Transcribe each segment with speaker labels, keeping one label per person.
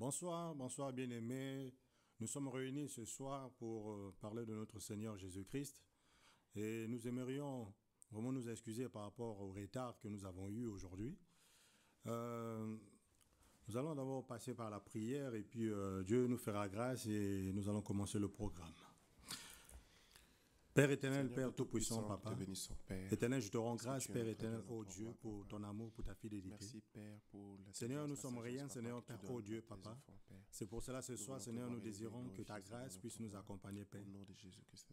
Speaker 1: Bonsoir, bonsoir bien-aimés. Nous sommes réunis ce soir pour euh, parler de notre Seigneur Jésus-Christ et nous aimerions vraiment nous excuser par rapport au retard que nous avons eu aujourd'hui. Euh, nous allons d'abord passer par la prière et puis euh, Dieu nous fera grâce et nous allons commencer le programme. Père éternel, Père tout-puissant, Papa. éternel, je te rends grâce, Père éternel, ô oh Dieu, pour ton amour, pour ta fidélité. Seigneur, nous sommes rien, oh Seigneur, Père, ô Dieu, Papa. C'est pour cela ce soir, Seigneur, nous désirons que ta grâce puisse nous accompagner, Père.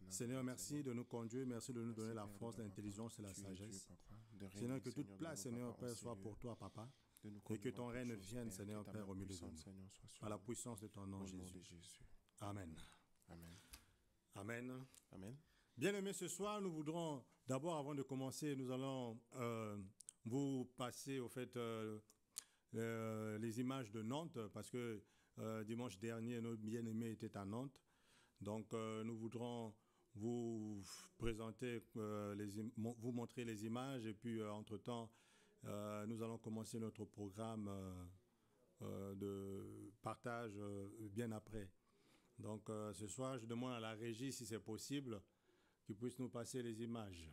Speaker 1: Seigneur, merci de nous conduire, merci de nous donner la force, l'intelligence et la sagesse. Seigneur, que toute place, Seigneur, Père, soit pour toi, Papa. Et que ton règne vienne, Seigneur, Père, au milieu de nous. Par la puissance de ton nom, Jésus. Amen. Amen. Amen. Amen. Bien-aimés, ce soir, nous voudrons, d'abord, avant de commencer, nous allons euh, vous passer, au fait, euh, euh, les images de Nantes, parce que dimanche dernier, nos bien-aimés étaient à Nantes. Donc, nous voudrons vous présenter, vous montrer les images, et puis, entre-temps, nous allons commencer notre programme de partage bien après. Donc, ce soir, je demande à la régie si c'est possible qui puissent nous passer les images.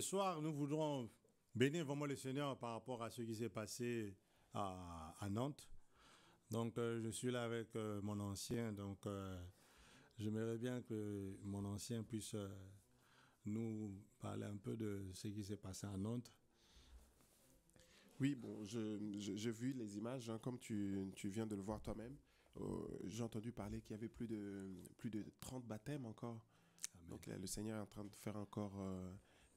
Speaker 1: soir, nous voudrons bénir vraiment le Seigneur par rapport à ce qui s'est passé à, Nantes. Donc, euh, je suis là avec euh, mon ancien. Donc, euh, j'aimerais bien que mon ancien puisse nous parler un peu de ce qui s'est passé à Nantes.
Speaker 2: Oui, bon, j'ai vu les images, hein, comme tu, tu, viens de le voir toi-même. j'ai entendu parler qu'il y avait plus de, plus de 30 baptêmes encore. Donc, le Seigneur est en train de faire encore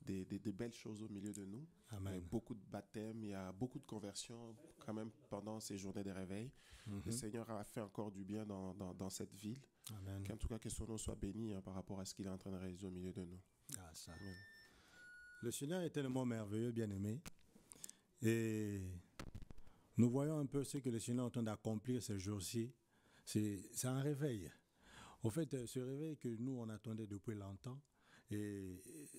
Speaker 2: des, belles choses au milieu de nous. Il y a beaucoup de baptêmes, il y a beaucoup de conversions quand même pendant ces journées de réveil. Mhm. Le Seigneur a fait encore du bien dans, dans, cette ville. En tout cas, que son nom soit béni hein, par rapport à ce qu'il est en train de réaliser
Speaker 1: au milieu de nous. Ah, le Seigneur est tellement merveilleux, bien-aimé. Et nous voyons un peu ce que le Seigneur est en train d'accomplir ces jours-ci. C'est un réveil. Au fait, ce réveil que nous, on attendait depuis longtemps, et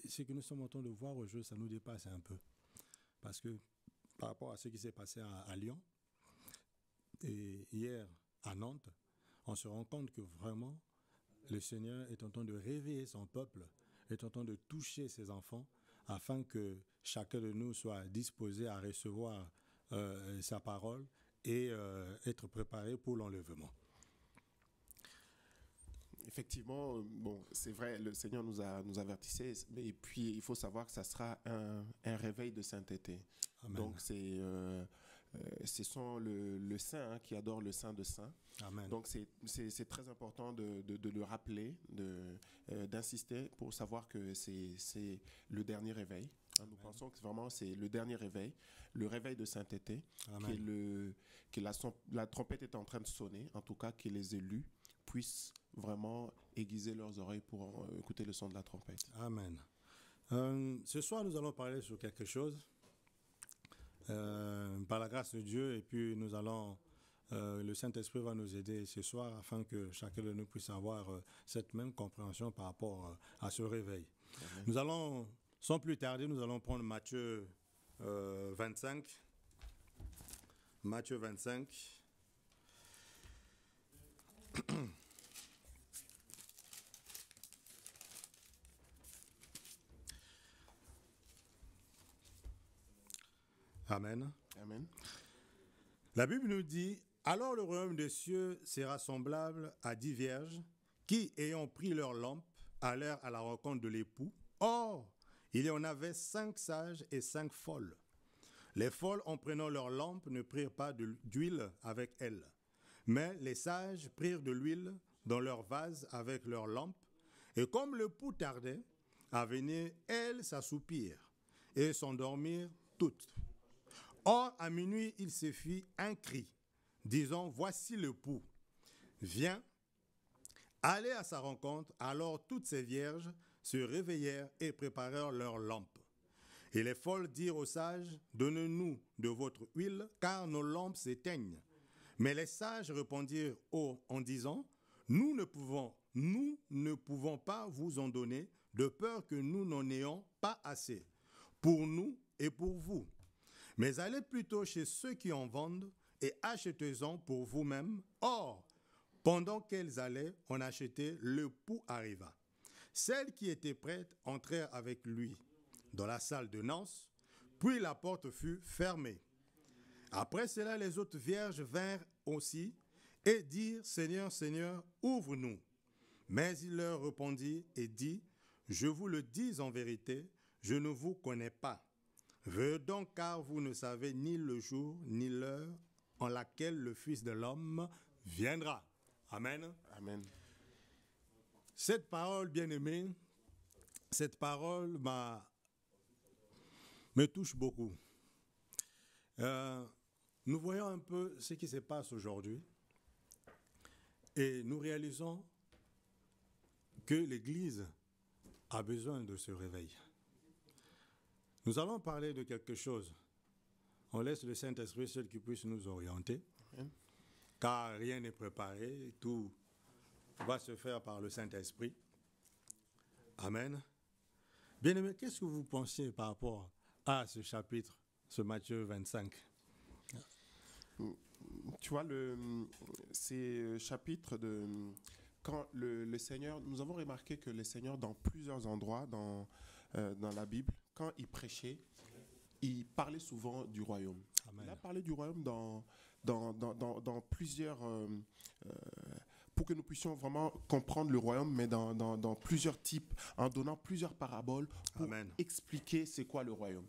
Speaker 1: ce que nous sommes en train de voir au jeu, ça nous dépasse un peu. Parce que par rapport à ce qui s'est passé à, Lyon et hier à Nantes, on se rend compte que vraiment le Seigneur est en train de réveiller son peuple, est en train de toucher ses enfants afin que chacun de nous soit disposé à recevoir euh, sa parole et euh, être préparé pour l'enlèvement
Speaker 2: effectivement, euh, bon, c'est vrai, le Seigneur nous a nous mais et puis il faut savoir que ça sera un, un réveil de sainteté. Amen. Donc c'est euh, euh, ce sont le, le saint hein, qui adore le saint de saint. Donc c'est très important de, de, le rappeler, de d'insister pour savoir que c'est le dernier réveil. Hein, nous pensons que vraiment c'est le dernier réveil, le réveil de sainteté, Amen. le que la, la trompette est en train de sonner, en tout cas que les élus puissent vraiment aiguiser leurs oreilles pour euh, écouter le son de la
Speaker 1: trompette. Amen. Euh, ce soir, nous allons parler sur quelque chose, euh, par la grâce de Dieu, et puis nous allons, le Saint-Esprit va nous aider ce soir afin que chacun de nous puisse avoir cette même compréhension par rapport à ce réveil. Nous allons, sans plus tarder, nous allons prendre Matthieu 25. Matthieu 25. Amen. La Bible nous dit, alors le royaume des cieux sera semblable à dix vierges qui, ayant pris leur lampe, allèrent à la rencontre de l'époux. Or, il y en avait cinq sages et cinq folles. Les folles, en prenant leur lampe, ne prirent pas d'huile avec elles. Mais les sages prirent de l'huile dans leur vase avec leur lampes. et comme le pouls tardait à venir, elles s'assoupirent et s'endormirent toutes. Or, à minuit, il se fit un cri, disant, voici le pouls. Viens, allez à sa rencontre. Alors toutes ces vierges se réveillèrent et préparèrent leurs lampes. Et les folles dirent aux sages, Donnez-nous de votre huile, car nos lampes s'éteignent. Mais les sages répondirent aux en disant, Nous ne pouvons, nous ne pouvons pas vous en donner, de peur que nous n'en ayons pas assez, pour nous et pour vous mais allez plutôt chez ceux qui en vendent et achetez-en pour vous-même. Or, pendant qu'elles allaient en acheter, le pouls arriva. Celles qui étaient prêtes entrèrent avec lui dans la salle de Nance, puis la porte fut fermée. Après cela, les autres vierges vinrent aussi et dirent, Seigneur, Seigneur, ouvre-nous. Mais il leur répondit et dit, Je vous le dis en vérité, je ne vous connais pas. Veux donc car vous ne savez ni le jour ni l'heure en laquelle le Fils de l'homme viendra. Amen. Cette parole, bien-aimée, cette parole me touche beaucoup. Euh, nous voyons un peu ce qui se passe aujourd'hui et nous réalisons que l'Église a besoin de ce réveil. Nous allons parler de quelque chose. On laisse le Saint-Esprit seul qui puisse nous orienter, car rien n'est préparé, tout va se faire par le Saint-Esprit. Amen. Bien-aimé, qu'est-ce que vous pensez par rapport à ce chapitre, ce Matthieu 25 Tu vois, le, ces
Speaker 2: chapitres de... Quand le, Seigneur, nous avons remarqué que le Seigneur, dans plusieurs endroits dans, euh, dans la Bible, quand il prêchait, il parlait souvent du royaume. Il a parlé du royaume dans, dans, dans, plusieurs... Euh, euh, pour que nous puissions vraiment comprendre le royaume, mais dans, dans, plusieurs types, en donnant plusieurs paraboles pour expliquer c'est quoi le royaume.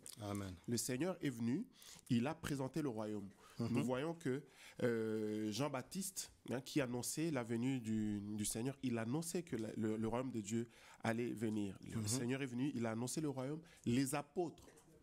Speaker 2: Le Seigneur est venu, il a présenté le royaume. Mhm. Nous voyons que euh, Jean-Baptiste, hein, qui annonçait la venue du, du, Seigneur, il annonçait que le, le, royaume de Dieu Allez, venir. Le mhm. Seigneur est venu, il a annoncé le royaume, les apôtres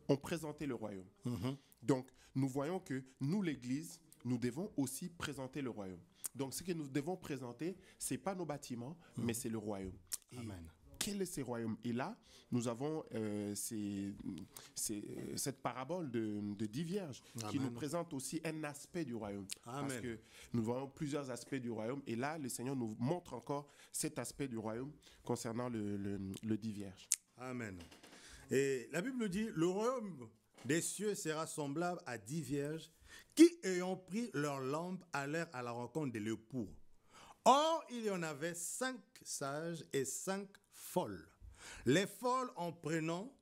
Speaker 2: ont présenté le royaume. Mhm. Donc, nous voyons que nous, l'Église, nous devons aussi présenter le royaume. Donc, ce que nous devons présenter, ce n'est pas nos bâtiments, mhm. mais c'est le royaume. Amen quel est ce royaume Et là, nous avons euh, cette parabole de, dix vierges qui nous présente aussi un aspect du royaume. Parce que nous voyons plusieurs aspects du royaume. Et là, le Seigneur nous montre encore cet aspect du royaume concernant le, le, dix
Speaker 1: vierges. Amen. Et la Bible dit, le royaume des cieux sera semblable à dix vierges qui ayant pris leur lampe allèrent à la rencontre de l'époux. Or, il y en avait cinq sages et cinq les folles en prenant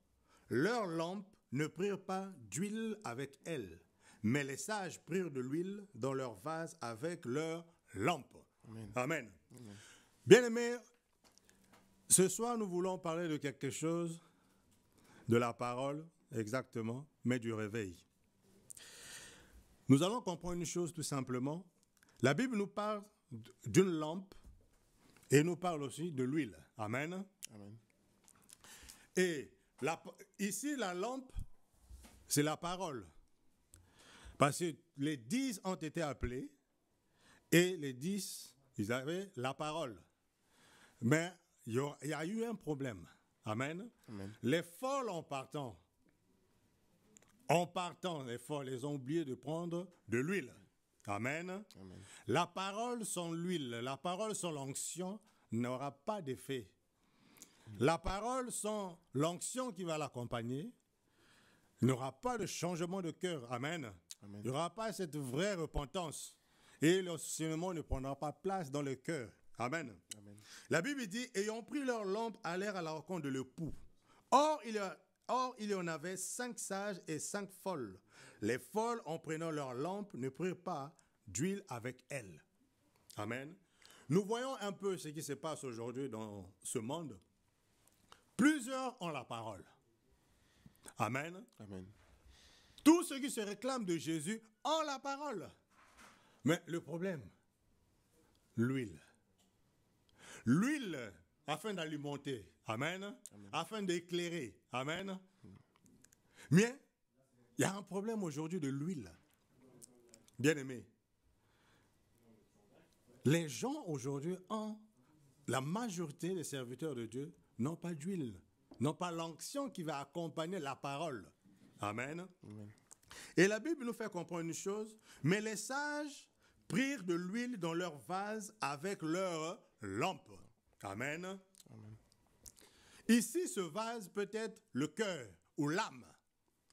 Speaker 1: leur lampe ne prirent pas d'huile avec elles, mais les sages prirent de l'huile dans leur vase avec leur lampe. Amen. Amen. Bien-aimés, ce soir nous voulons parler de quelque chose, de la parole exactement, mais du réveil. Nous allons comprendre une chose tout simplement. La Bible nous parle d'une lampe et nous parle aussi de l'huile. Amen. Et ici, la lampe, c'est la parole. Parce que les dix ont été appelés et les dix, ils avaient la parole. Mais il y, a eu un problème. Amen. Les folles en partant, en partant, les folles, ils ont oublié de prendre de l'huile. Amen. La parole sans l'huile, la parole sans l'onction n'aura pas d'effet. La parole sans l'onction qui va l'accompagner n'aura pas de changement de cœur. Amen. Il n'y aura pas cette vraie repentance. Et l'enseignement ne prendra pas place dans le cœur. Amen. La Bible dit, ayant pris leur lampe, allèrent à la rencontre de l'époux. Or, or, il y en avait cinq sages et cinq folles. Les folles, en prenant leur lampe, ne prirent pas d'huile avec elles. Amen. Nous voyons un peu ce qui se passe aujourd'hui dans ce monde. Plusieurs ont la parole. Amen. Amen. Tous ceux qui se réclament de Jésus ont la parole. Mais le problème, l'huile. L'huile afin d'alimenter. Amen. Afin d'éclairer. Amen. Bien, il y a un problème aujourd'hui de l'huile. Bien aimé, les gens aujourd'hui ont, la majorité des serviteurs de Dieu n'ont pas d'huile, n'ont pas l'onction qui va accompagner la parole. Amen. Et la Bible nous fait comprendre une chose, mais les sages prirent de l'huile dans leur vase avec leur lampe. Amen. Ici, ce vase peut être le cœur ou l'âme.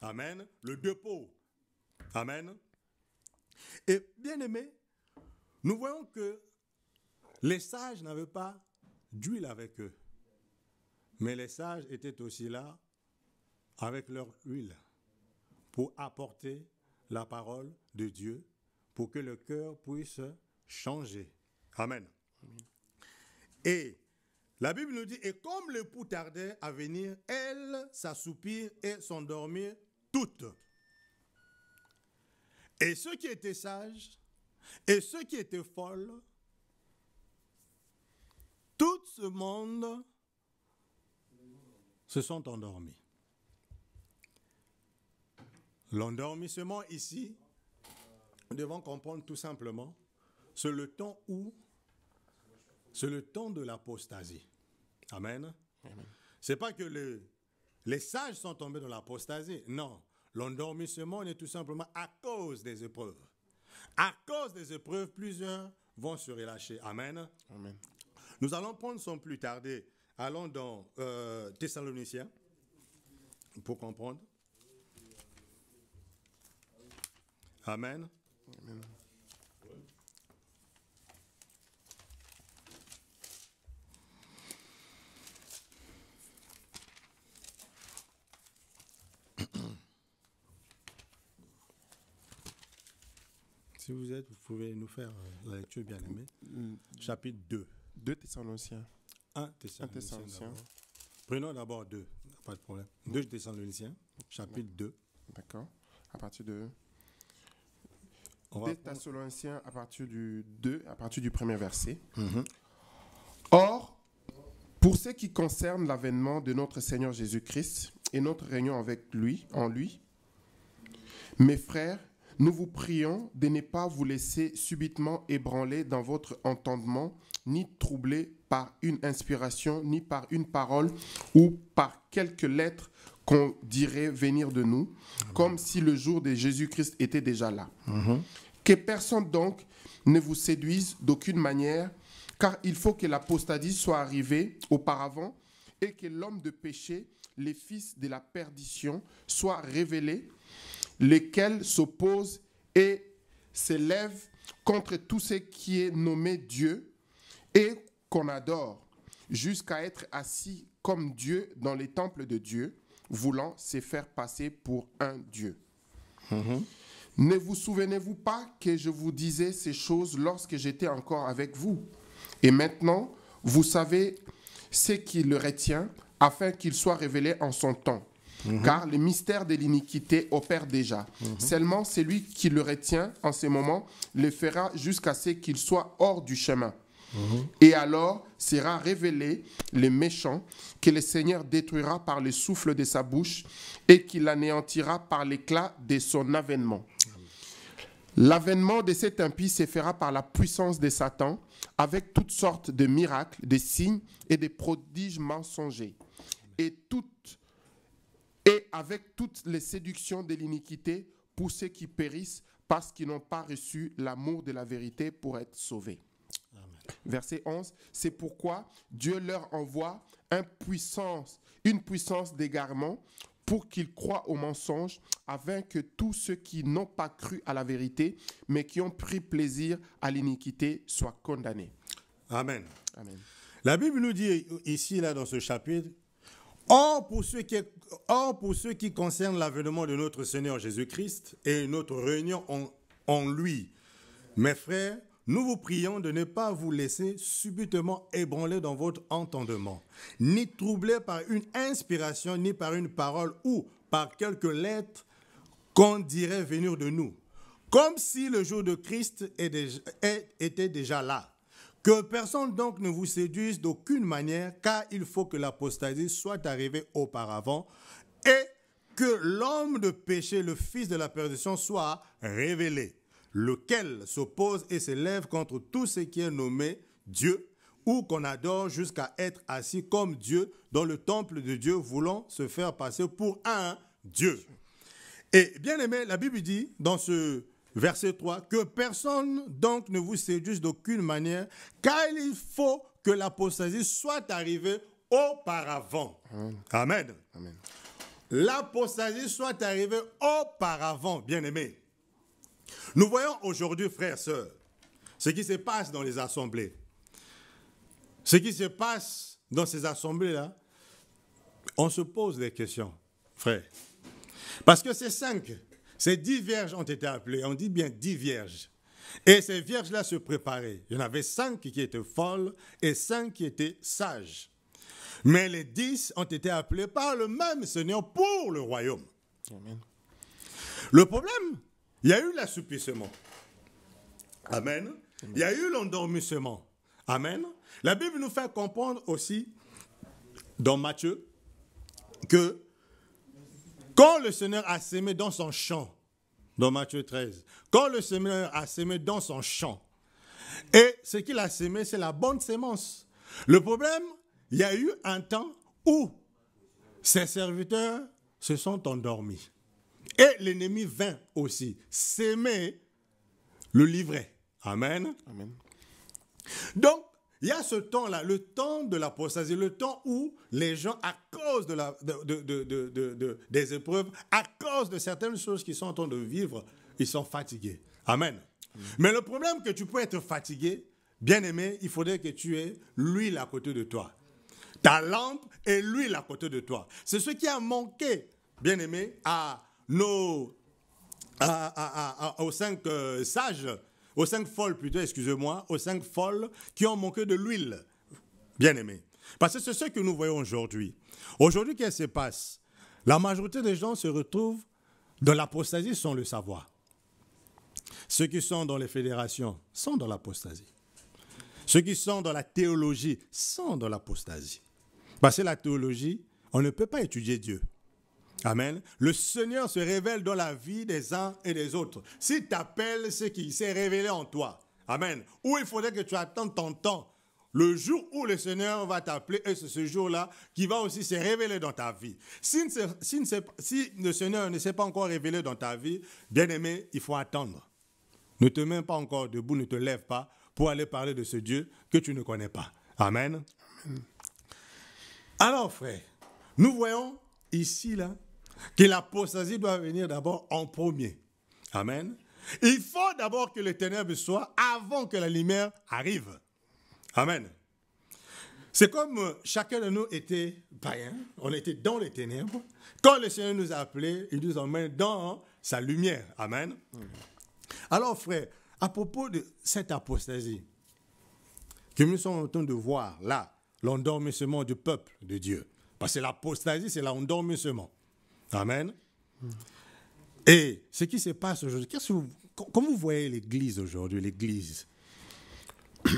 Speaker 1: Amen. Le dépôt. Amen. Et bien aimé, nous voyons que les sages n'avaient pas d'huile avec eux. Mais les sages étaient aussi là avec leur huile pour apporter la parole de Dieu pour que le cœur puisse changer. Amen. Et la Bible nous dit, et comme le pouls tardait à venir, elle s'assoupir et s'endormir toutes. Et ceux qui étaient sages, et ceux qui étaient folles, tout ce monde se sont endormis. L'endormissement ici, nous devons comprendre tout simplement, c'est le temps où, c'est le temps de l'apostasie. Amen. C'est pas que le, les sages sont tombés dans l'apostasie. Non, l'endormissement est tout simplement à cause des épreuves. À cause des épreuves, plusieurs vont se relâcher. Amen. Nous allons prendre sans plus tarder. Allons dans euh, Thessaloniciens pour comprendre. Amen. Amen. Si vous êtes, vous pouvez nous faire euh, la lecture bien aimée. Mm. Chapitre 2. 2 Thessaloniciens. 1 Thessaloniciens. Prenons d'abord 2, pas de problème. 2 mm. Thessaloniciens, chapitre
Speaker 2: 2. D'accord. À partir de. Des Thessaloniciens,
Speaker 1: à partir du
Speaker 2: 2, à partir du premier verset. Mhm. Or, pour ce qui concerne l'avènement de notre Seigneur Jésus-Christ et notre réunion avec lui, en lui, mes frères, nous vous prions de ne pas vous laisser subitement ébranler dans votre entendement, ni troubler par une inspiration, ni par une parole ou par quelques lettres qu'on dirait venir de nous, comme si le jour de Jésus-Christ était déjà là. Que personne donc ne vous séduise d'aucune manière, car il faut que l'apostasie soit arrivée auparavant et que l'homme de péché, les fils de la perdition, soit révélé lesquels s'opposent et s'élèvent contre tout ce qui est nommé Dieu et qu'on adore, jusqu'à être assis comme Dieu dans les temples de Dieu, voulant se faire passer pour un Dieu. Mm-hmm. Ne vous souvenez-vous pas que je vous disais ces choses lorsque j'étais encore avec vous Et maintenant, vous savez ce qui le retient afin qu'il soit révélé en son temps. Mhm. car le mystère de l'iniquité opère déjà. Mhm. Seulement celui qui le retient en ce moment le fera jusqu'à ce qu'il soit hors du chemin. Mhm. Et alors sera révélé le méchant que le Seigneur détruira par le souffle de sa bouche et qu'il anéantira par l'éclat de son avènement. L'avènement de cet impie se fera par la puissance de Satan, avec toutes sortes de miracles, de signes et de prodiges mensongers. Et toutes et avec toutes les séductions de l'iniquité pour ceux qui périssent parce qu'ils n'ont pas reçu l'amour de la vérité pour être sauvés. Verset 11, c'est pourquoi Dieu leur envoie une puissance d'égarement pour qu'ils croient au mensonge, afin que tous ceux qui n'ont pas cru à la vérité, mais qui ont pris plaisir à l'iniquité, soient condamnés.
Speaker 1: Amen. La Bible nous dit ici, là, dans ce chapitre, Or, pour ceux qui, or, pour ceux qui concernent l'avènement de notre Seigneur Jésus-Christ et notre réunion en, lui, mes frères, nous vous prions de ne pas vous laisser subitement ébranler dans votre entendement, ni troubler par une inspiration, ni par une parole ou par quelques lettres qu'on dirait venir de nous, comme si le jour de Christ était déjà là. Que personne donc ne vous séduise d'aucune manière, car il faut que l'apostasie soit arrivée auparavant et que l'homme de péché, le fils de la perdition, soit révélé, lequel s'oppose et s'élève contre tout ce qui est nommé Dieu ou qu'on adore jusqu'à être assis comme Dieu dans le temple de Dieu, voulant se faire passer pour un Dieu. Et bien aimé, la Bible dit dans ce Verset 3, que personne donc ne vous séduise d'aucune manière, car il faut que l'apostasie soit arrivée auparavant. Amen. L'apostasie soit arrivée auparavant, bien aimé. Nous voyons aujourd'hui, frères, sœurs, ce qui se passe dans les assemblées. Ce qui se passe dans ces assemblées-là, on se pose des questions, frères. Parce que ces cinq ces dix vierges ont été appelées, on dit bien dix vierges. Et ces vierges-là se préparaient. Il y en avait cinq qui étaient folles et cinq qui étaient sages. Mais les dix ont été appelées par le même Seigneur pour le royaume. Le problème, il y a eu l'assoupissement. Amen. Il y a eu l'endormissement. Amen. La Bible nous fait comprendre aussi dans Matthieu que quand le Seigneur a sémé dans son champ, dans Matthieu 13, quand le Seigneur a sémé dans son champ, et ce qu'il a sémé, c'est la bonne sémence. Le problème, il y a eu un temps où ses serviteurs se sont endormis. Et l'ennemi vint aussi s'aimer le livret. Amen. Amen. Donc, il y a ce temps-là, le temps de la l'apostasie, le temps où les gens, à cause de la, de, des épreuves, à cause de certaines choses qu'ils sont en train de vivre, ils sont fatigués. Amen. Mm. Mais le problème que tu peux être fatigué, bien aimé, il faudrait que tu aies l'huile à côté de toi. Ta lampe et l'huile à côté de toi. C'est ce qui a manqué, bien aimé, à nos, aux cinq euh, sages aux cinq folles plutôt, excusez-moi, aux cinq folles qui ont manqué de l'huile. Bien aimé. Parce que c'est ce que nous voyons aujourd'hui. Aujourd'hui, qu'est-ce qui se passe La majorité des gens se retrouvent dans l'apostasie sans le savoir. Ceux qui sont dans les fédérations sont dans l'apostasie. Ceux qui sont dans la théologie sont dans l'apostasie. Parce que la théologie, on ne peut pas étudier Dieu. Amen. Le Seigneur se révèle dans la vie des uns et des autres. Si t'appelles, c'est ce qui s'est révélé en toi, Amen. Où il faudrait que tu attendes ton temps. Le jour où le Seigneur va t'appeler, et c'est ce jour-là qui va aussi se révéler dans ta vie. Si, le Seigneur ne s'est pas encore révélé dans ta vie, bien aimé, il faut attendre. Ne te mets pas encore debout, ne te lève pas pour aller parler de ce Dieu que tu ne connais pas. Amen. Amen. Alors, frère, nous voyons ici, là, que l'apostasie doit venir d'abord en premier. Amen. Il faut d'abord que les ténèbres soient avant que la lumière arrive. Amen. C'est comme euh, chacun de nous était païen, on était dans les ténèbres. Quand le Seigneur nous a appelés, il nous emmène dans sa lumière. Amen. Alors frère, à propos de cette apostasie que nous sommes en train de voir là, l'endormissement du peuple de Dieu. Parce que l'apostasie, c'est l'endormissement. Amen. Et ce qui se passe aujourd'hui, quest comment vous voyez l'Église aujourd'hui, l'Église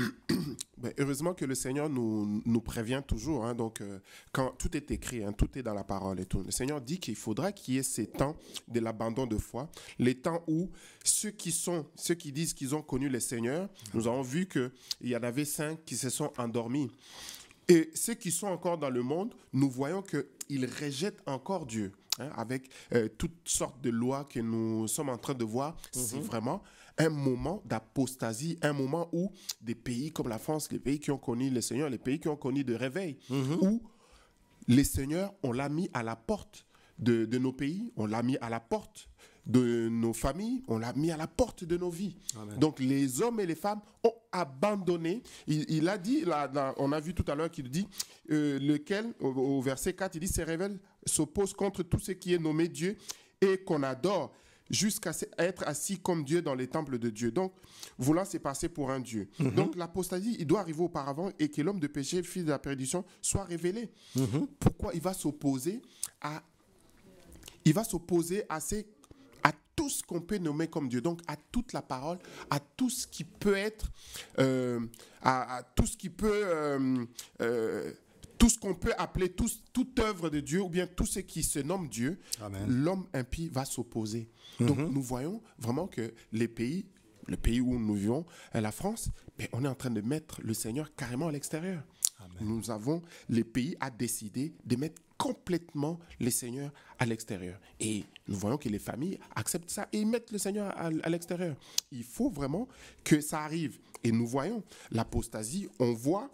Speaker 2: ben, heureusement que le Seigneur nous, nous prévient toujours. Hein, donc, euh, quand tout est écrit, hein, tout est dans la parole et tout. Le Seigneur dit qu'il faudra qu'il y ait ces temps de l'abandon de foi, les temps où ceux qui sont, ceux qui disent qu'ils ont connu le Seigneur, nous avons vu qu'il y en avait cinq qui se sont endormis. Et ceux qui sont encore dans le monde, nous voyons qu'ils rejettent encore Dieu. Hein, avec euh, toutes sortes de lois que nous sommes en train de voir, mhm. c'est vraiment un moment d'apostasie, un moment où des pays comme la France, les pays qui ont connu le Seigneur, les pays qui ont connu de réveil, mhm. où les seigneurs, on l'a mis à la porte de nos pays, on l'a mis à la porte de nos familles, on l'a mis à la porte de nos vies. Donc les hommes et les femmes ont abandonné. Il, a dit, là, on a vu tout à l'heure qu'il dit, euh, lequel, au, verset 4, il dit, se révèle, s'oppose contre tout ce qui est nommé Dieu et qu'on adore jusqu'à être assis comme Dieu dans les temples de Dieu. Donc, voulant se passer pour un Dieu. Mhm. Donc, l'apostasie, il doit arriver auparavant et que l'homme de péché, fils de la perdition, soit révélé. Mhm. Pourquoi il va s'opposer à... Il va s'opposer à ces tout ce qu'on peut nommer comme Dieu, donc à toute la parole, à tout ce qui peut être, euh, à, tout ce qui peut, euh, euh, tout ce qu'on peut appeler toute œuvre de Dieu, ou bien tout ce qui se nomme Dieu, l'homme impie va s'opposer. Mm-hmm. Donc nous voyons vraiment que les pays, le pays où nous vivons, la France, ben, on est en train de mettre le Seigneur carrément à l'extérieur. Nous avons, les pays à décider de mettre complètement le Seigneur à l'extérieur. Et nous voyons que les familles acceptent ça et mettent le Seigneur à, l'extérieur. Il faut vraiment que ça arrive. Et nous voyons l'apostasie, on voit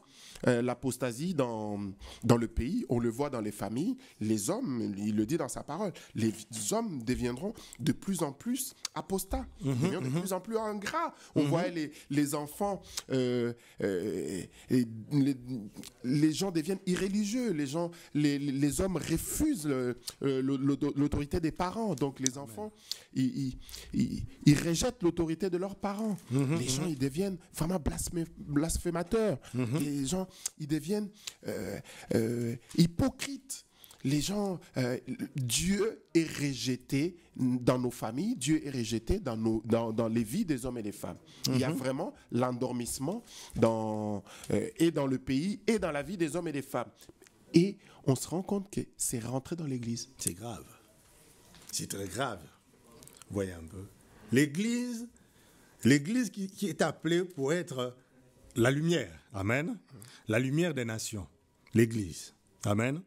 Speaker 2: euh, l'apostasie dans, dans le pays. On le voit dans les familles. Les hommes, il le dit dans sa parole, les hommes deviendront de plus en plus apostats, mhm, de mhm. plus en plus ingrats. On mhm. voit les, les enfants, euh, euh, les, gens deviennent irréligieux. Les, gens, les, les hommes refusent l'autorité des parents. Donc les enfants, ils, rejettent l'autorité de leurs parents. les gens, ils deviennent vraiment blasphémateurs. Et gens, ils deviennent euh, euh, hypocrites. Les gens, euh, Dieu est rejeté dans nos familles, Dieu est rejeté dans, nos, dans, dans les vies des hommes et des femmes. Il y a mhm. vraiment l'endormissement dans, et dans le pays et dans la vie des hommes et des femmes. Et on se rend compte que c'est
Speaker 1: rentré dans l'Église. C'est grave. C'est très grave. Voyez un peu. L'Église, l'Église qui, qui, est appelée pour être la lumière, Amen. La lumière des nations, l'Église, Amen.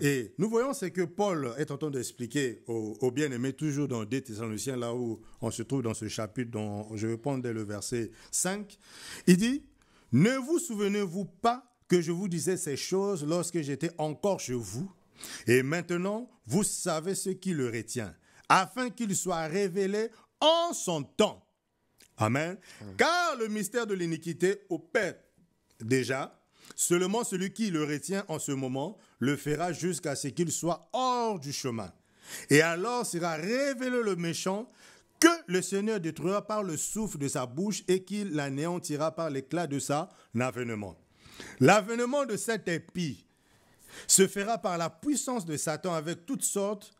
Speaker 1: Et nous voyons ce que Paul est en train d'expliquer au bien-aimés, toujours dans des Thessaloniciens, là où on se trouve dans ce chapitre dont je vais prendre le verset 5. Il dit, ne vous souvenez-vous pas que je vous disais ces choses lorsque j'étais encore chez vous Et maintenant, vous savez ce qui le retient, afin qu'il soit révélé en son temps. Amen. Car le mystère de l'iniquité opère déjà. Seulement celui qui le retient en ce moment le fera jusqu'à ce qu'il soit hors du chemin. Et alors sera révélé le méchant que le Seigneur détruira par le souffle de sa bouche et qu'il l'anéantira par l'éclat de sa avènement. L'avènement de cet épi se fera par la puissance de Satan avec toutes sortes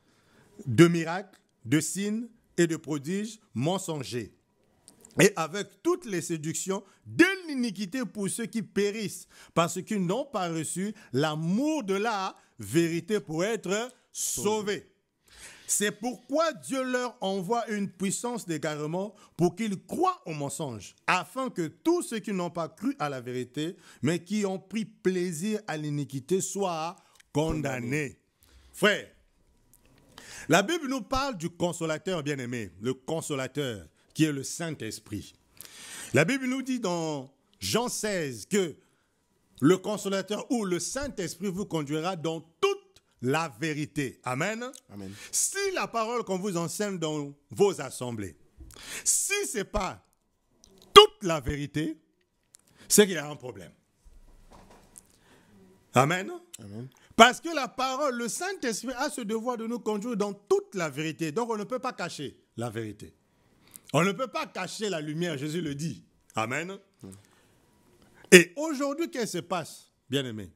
Speaker 1: de miracles, de signes et de prodiges mensongers et avec toutes les séductions de l'iniquité pour ceux qui périssent, parce qu'ils n'ont pas reçu l'amour de la vérité pour être sauvés. C'est pourquoi Dieu leur envoie une puissance d'égarement pour qu'ils croient au mensonge, afin que tous ceux qui n'ont pas cru à la vérité, mais qui ont pris plaisir à l'iniquité, soient condamnés. Frère, la Bible nous parle du consolateur bien-aimé, le consolateur qui est le Saint-Esprit. La Bible nous dit dans Jean 16 que le consolateur ou le Saint-Esprit vous conduira dans toute la vérité. Amen. Si la parole qu'on vous enseigne dans vos assemblées, si ce n'est pas toute la vérité, c'est qu'il y a un problème. Amen. Amen. Parce que la parole, le Saint-Esprit a ce devoir de nous conduire dans toute la vérité. Donc on ne peut pas cacher la vérité. On ne peut pas cacher la lumière, Jésus le dit. Amen. Mm. Et aujourd'hui, qu'est-ce qui se passe, bien-aimés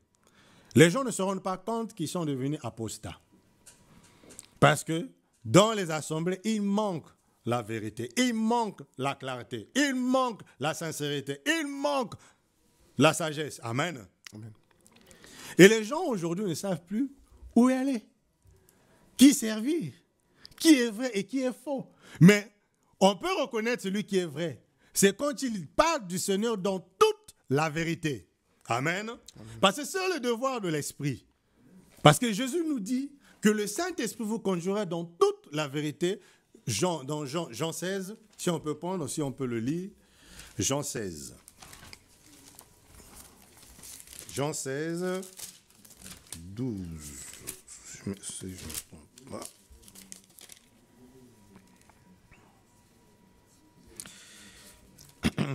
Speaker 1: Les gens ne se rendent pas compte qu'ils sont devenus apostats. Parce que dans les assemblées, il manque la vérité, il manque la clarté, il manque la sincérité, il manque la sagesse. Amen. Et les gens aujourd'hui ne savent plus où aller, qui servir, qui est vrai et qui est faux. Mais on peut reconnaître celui qui est vrai. C'est quand il parle du Seigneur dans toute la vérité. Amen. Parce que c'est le devoir de l'Esprit. Parce que Jésus nous dit que le Saint-Esprit vous conduira dans toute la vérité. Jean, dans Jean, 16, si on peut prendre, si on peut le lire. Jean 16. Jean 16, 12. Je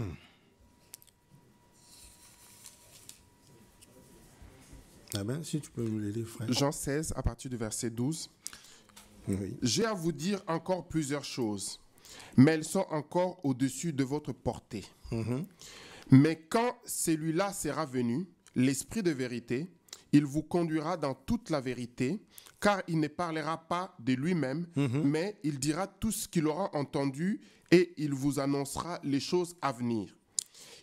Speaker 2: Ah ben, Jean 16, à partir du verset 12. J'ai à vous dire encore plusieurs choses, mais elles sont encore au-dessus de votre portée. Mm-hmm. Mais quand celui-là sera venu, l'Esprit de vérité, il vous conduira dans toute la vérité, car il ne parlera pas de lui-même, mm-hmm. mais il dira tout ce qu'il aura entendu et il vous annoncera les choses à venir.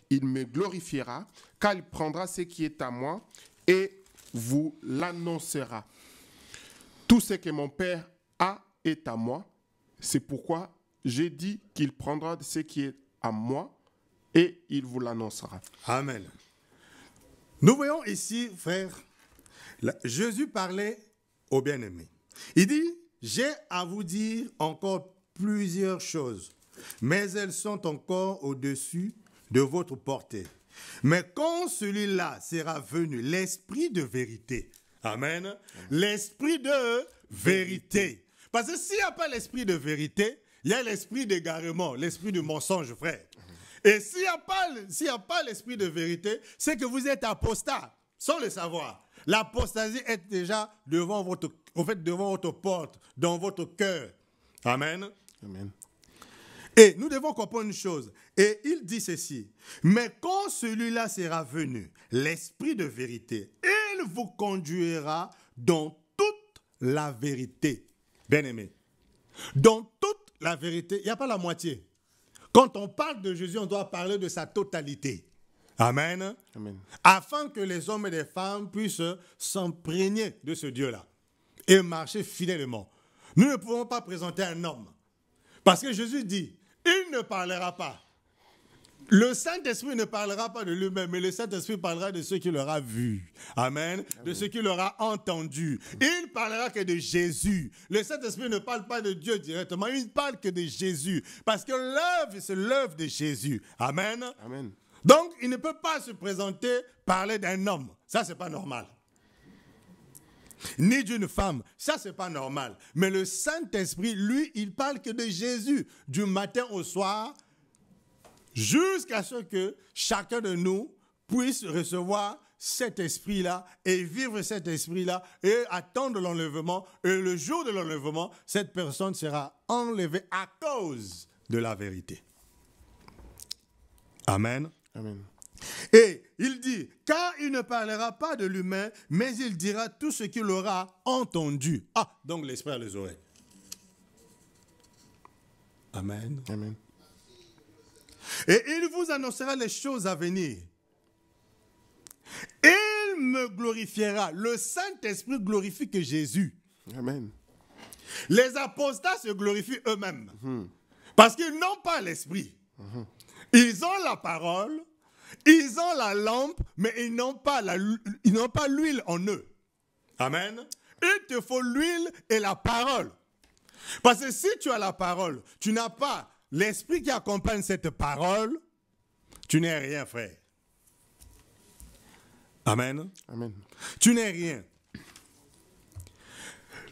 Speaker 2: Il me glorifiera, car il prendra ce qui est à moi et vous l'annoncera. Tout ce que mon Père a est à moi. C'est pourquoi j'ai dit qu'il prendra ce qui est à moi et il vous l'annoncera.
Speaker 1: Amen. Nous voyons ici, frère, Jésus parlait au bien aimé Il dit, j'ai à vous dire encore plusieurs choses mais elles sont encore au-dessus de votre portée. Mais quand celui-là sera venu, l'esprit de vérité, Amen, l'esprit de vérité. Parce que s'il n'y a pas l'esprit de vérité, il y a l'esprit d'égarement, l'esprit du mensonge, frère. Et s'il n'y a pas, l'esprit de vérité, c'est que vous êtes apostat, sans le savoir. L'apostasie est déjà devant votre, fait, devant votre porte, dans votre cœur. Amen. Amen. Et nous devons comprendre une chose. Et il dit ceci. Mais quand celui-là sera venu, l'Esprit de vérité, il vous conduira dans toute la vérité. Bien-aimé. Dans toute la vérité. Il n'y a pas la moitié. Quand on parle de Jésus, on doit parler de sa totalité. Amen. Afin que les hommes et les femmes puissent s'imprégner de ce Dieu-là et marcher fidèlement. Nous ne pouvons pas présenter un homme. Parce que Jésus dit, il ne parlera pas. Le Saint-Esprit ne parlera pas de lui-même, mais le Saint-Esprit parlera de ce qu'il aura vu. Amen. De ce qu'il aura entendu. Il parlera que de Jésus. Le Saint-Esprit ne parle pas de Dieu directement, il ne parle que de Jésus. Parce que l'œuvre, c'est l'œuvre de Jésus. Amen. Amen. Donc, il ne peut pas se présenter, parler d'un homme. Ça, n'est pas normal ni d'une femme. Ça, c'est pas normal. Mais le Saint-Esprit, lui, il parle que de Jésus, du matin au soir, jusqu'à ce que chacun de nous puisse recevoir cet esprit-là et vivre cet esprit-là et attendre l'enlèvement. Et le jour de l'enlèvement, cette personne sera enlevée à cause de la vérité. Amen. Amen. Et il dit, car il ne parlera pas de l'humain, mais il dira tout ce qu'il aura entendu. Ah, donc l'esprit les oreilles. Amen. Amen. Et il vous annoncera les choses à venir. Il me glorifiera. Le Saint-Esprit glorifie que Jésus. Amen. Les apostats se glorifient eux-mêmes. Mhm. Parce qu'ils n'ont pas l'esprit. Mhm. Ils ont la parole, ils ont la lampe, mais ils n'ont pas l'huile en eux. Amen. Il te faut l'huile et la parole. Parce que si tu as la parole, tu n'as pas l'esprit qui accompagne cette parole, tu n'es rien, frère. Amen. Amen. Tu n'es rien.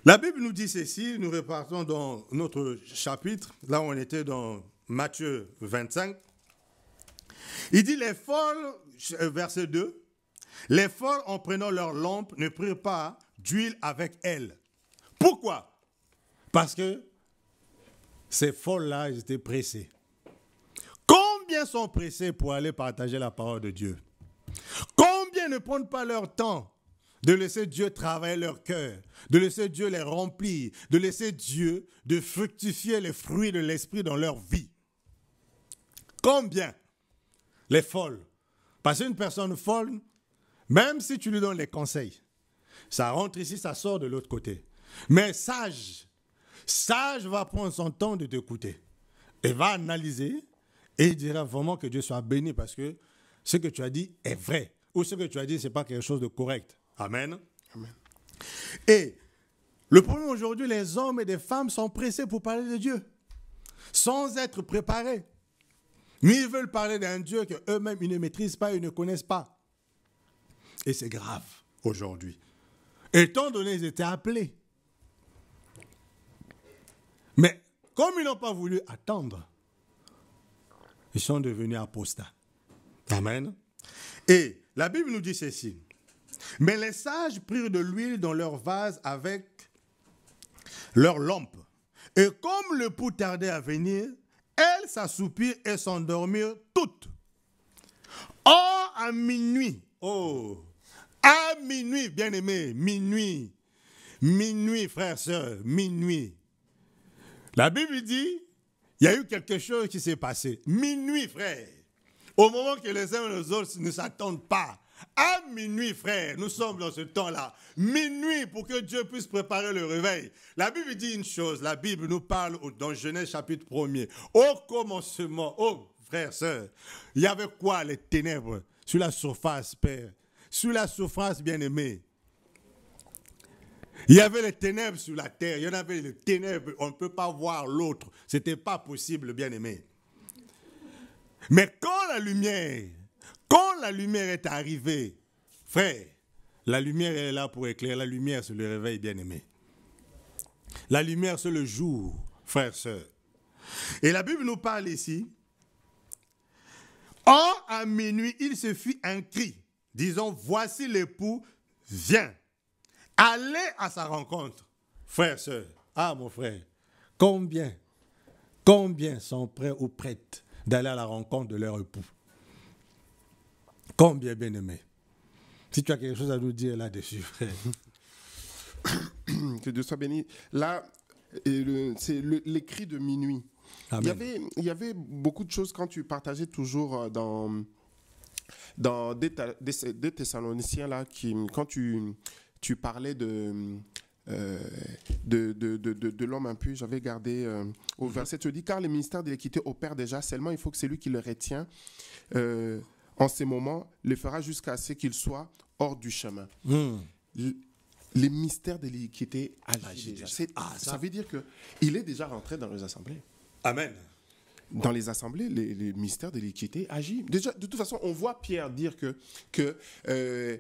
Speaker 1: La Bible nous dit ceci, nous repartons dans notre chapitre, là où on était dans Matthieu 25. Il dit les folles, euh, verset 2, les folles en prenant leur lampe ne prirent pas d'huile avec elles. Pourquoi Parce que ces folles-là, étaient pressées. Combien sont pressés pour aller partager la parole de Dieu Combien ne prennent pas leur temps de laisser Dieu travailler leur cœur, de laisser Dieu les remplir, de laisser Dieu de fructifier les fruits de l'esprit dans leur vie Combien les folles. Parce qu'une personne folle, même si tu lui donnes les conseils, ça rentre ici, ça sort de l'autre côté. Mais sage, sage va prendre son temps de t'écouter et va analyser et il dira vraiment que Dieu soit béni parce que ce que tu as dit est vrai ou ce que tu as dit, ce n'est pas quelque chose de correct. Amen. Amen. Et le problème aujourd'hui, les hommes et les femmes sont pressés pour parler de Dieu sans être préparés. Mais ils veulent parler d'un Dieu qu'eux-mêmes, ils ne maîtrisent pas, ils ne connaissent pas. Et c'est grave aujourd'hui. Étant donné qu'ils étaient appelés. Mais comme ils n'ont pas voulu attendre, ils sont devenus apostats. Amen. Et la Bible nous dit ceci. Mais les sages prirent de l'huile dans leur vase avec leur lampe. Et comme le pouls tardait à venir, s'assoupir et s'endormir toutes. Or, à minuit, oh, à minuit, bien-aimé, minuit, minuit, frère, sœurs, minuit. La Bible dit, il y a eu quelque chose qui s'est passé. Minuit, frère. Au moment que les uns et les autres ne s'attendent pas à minuit, frère, nous sommes dans ce temps-là. Minuit pour que Dieu puisse préparer le réveil. La Bible dit une chose. La Bible nous parle dans Genèse chapitre 1er. Au commencement, oh frère, sœur, il y avait quoi les ténèbres sur la surface, Père Sur la surface, bien-aimé. Il y avait les ténèbres sur la terre. Il y en avait les ténèbres. On ne peut pas voir l'autre. Ce n'était pas possible, bien-aimé. Mais quand la lumière la lumière est arrivée, frère, la lumière est là pour éclairer. La lumière, c'est le réveil bien-aimé. La lumière, c'est le jour, frère, sœur. Et la Bible nous parle ici. En à minuit, il se fit un cri, disons, voici l'époux, viens. Allez à sa rencontre, frère, sœur. Ah, mon frère, combien, combien sont prêts ou prêtes d'aller à la rencontre de leur époux Combien bien-aimé Si tu as quelque chose à nous dire là-dessus, que
Speaker 2: Dieu soit béni. Là, c'est l'écrit de minuit. Il y, avait, il y avait beaucoup de choses quand tu partageais toujours euh, dans, dans des, des, Thessaloniciens, là, qui, quand tu, tu parlais de, euh, de, de, de, l'homme impu, J'avais gardé euh, au mhm. verset, tu dis, car le ministère de l'équité opère déjà, seulement il faut que c'est lui qui le retient en ces moments le fera jusqu'à ce qu'il soit hors du chemin. Hmm. Les mystères de l'iniquité agissent. Ah, déjà. Ah, ça. veut dire que il est déjà rentré dans les assemblées. Amen. Dans les assemblées, les, mystères de l'iniquité agissent. Déjà, de toute façon, on voit Pierre dire que que euh,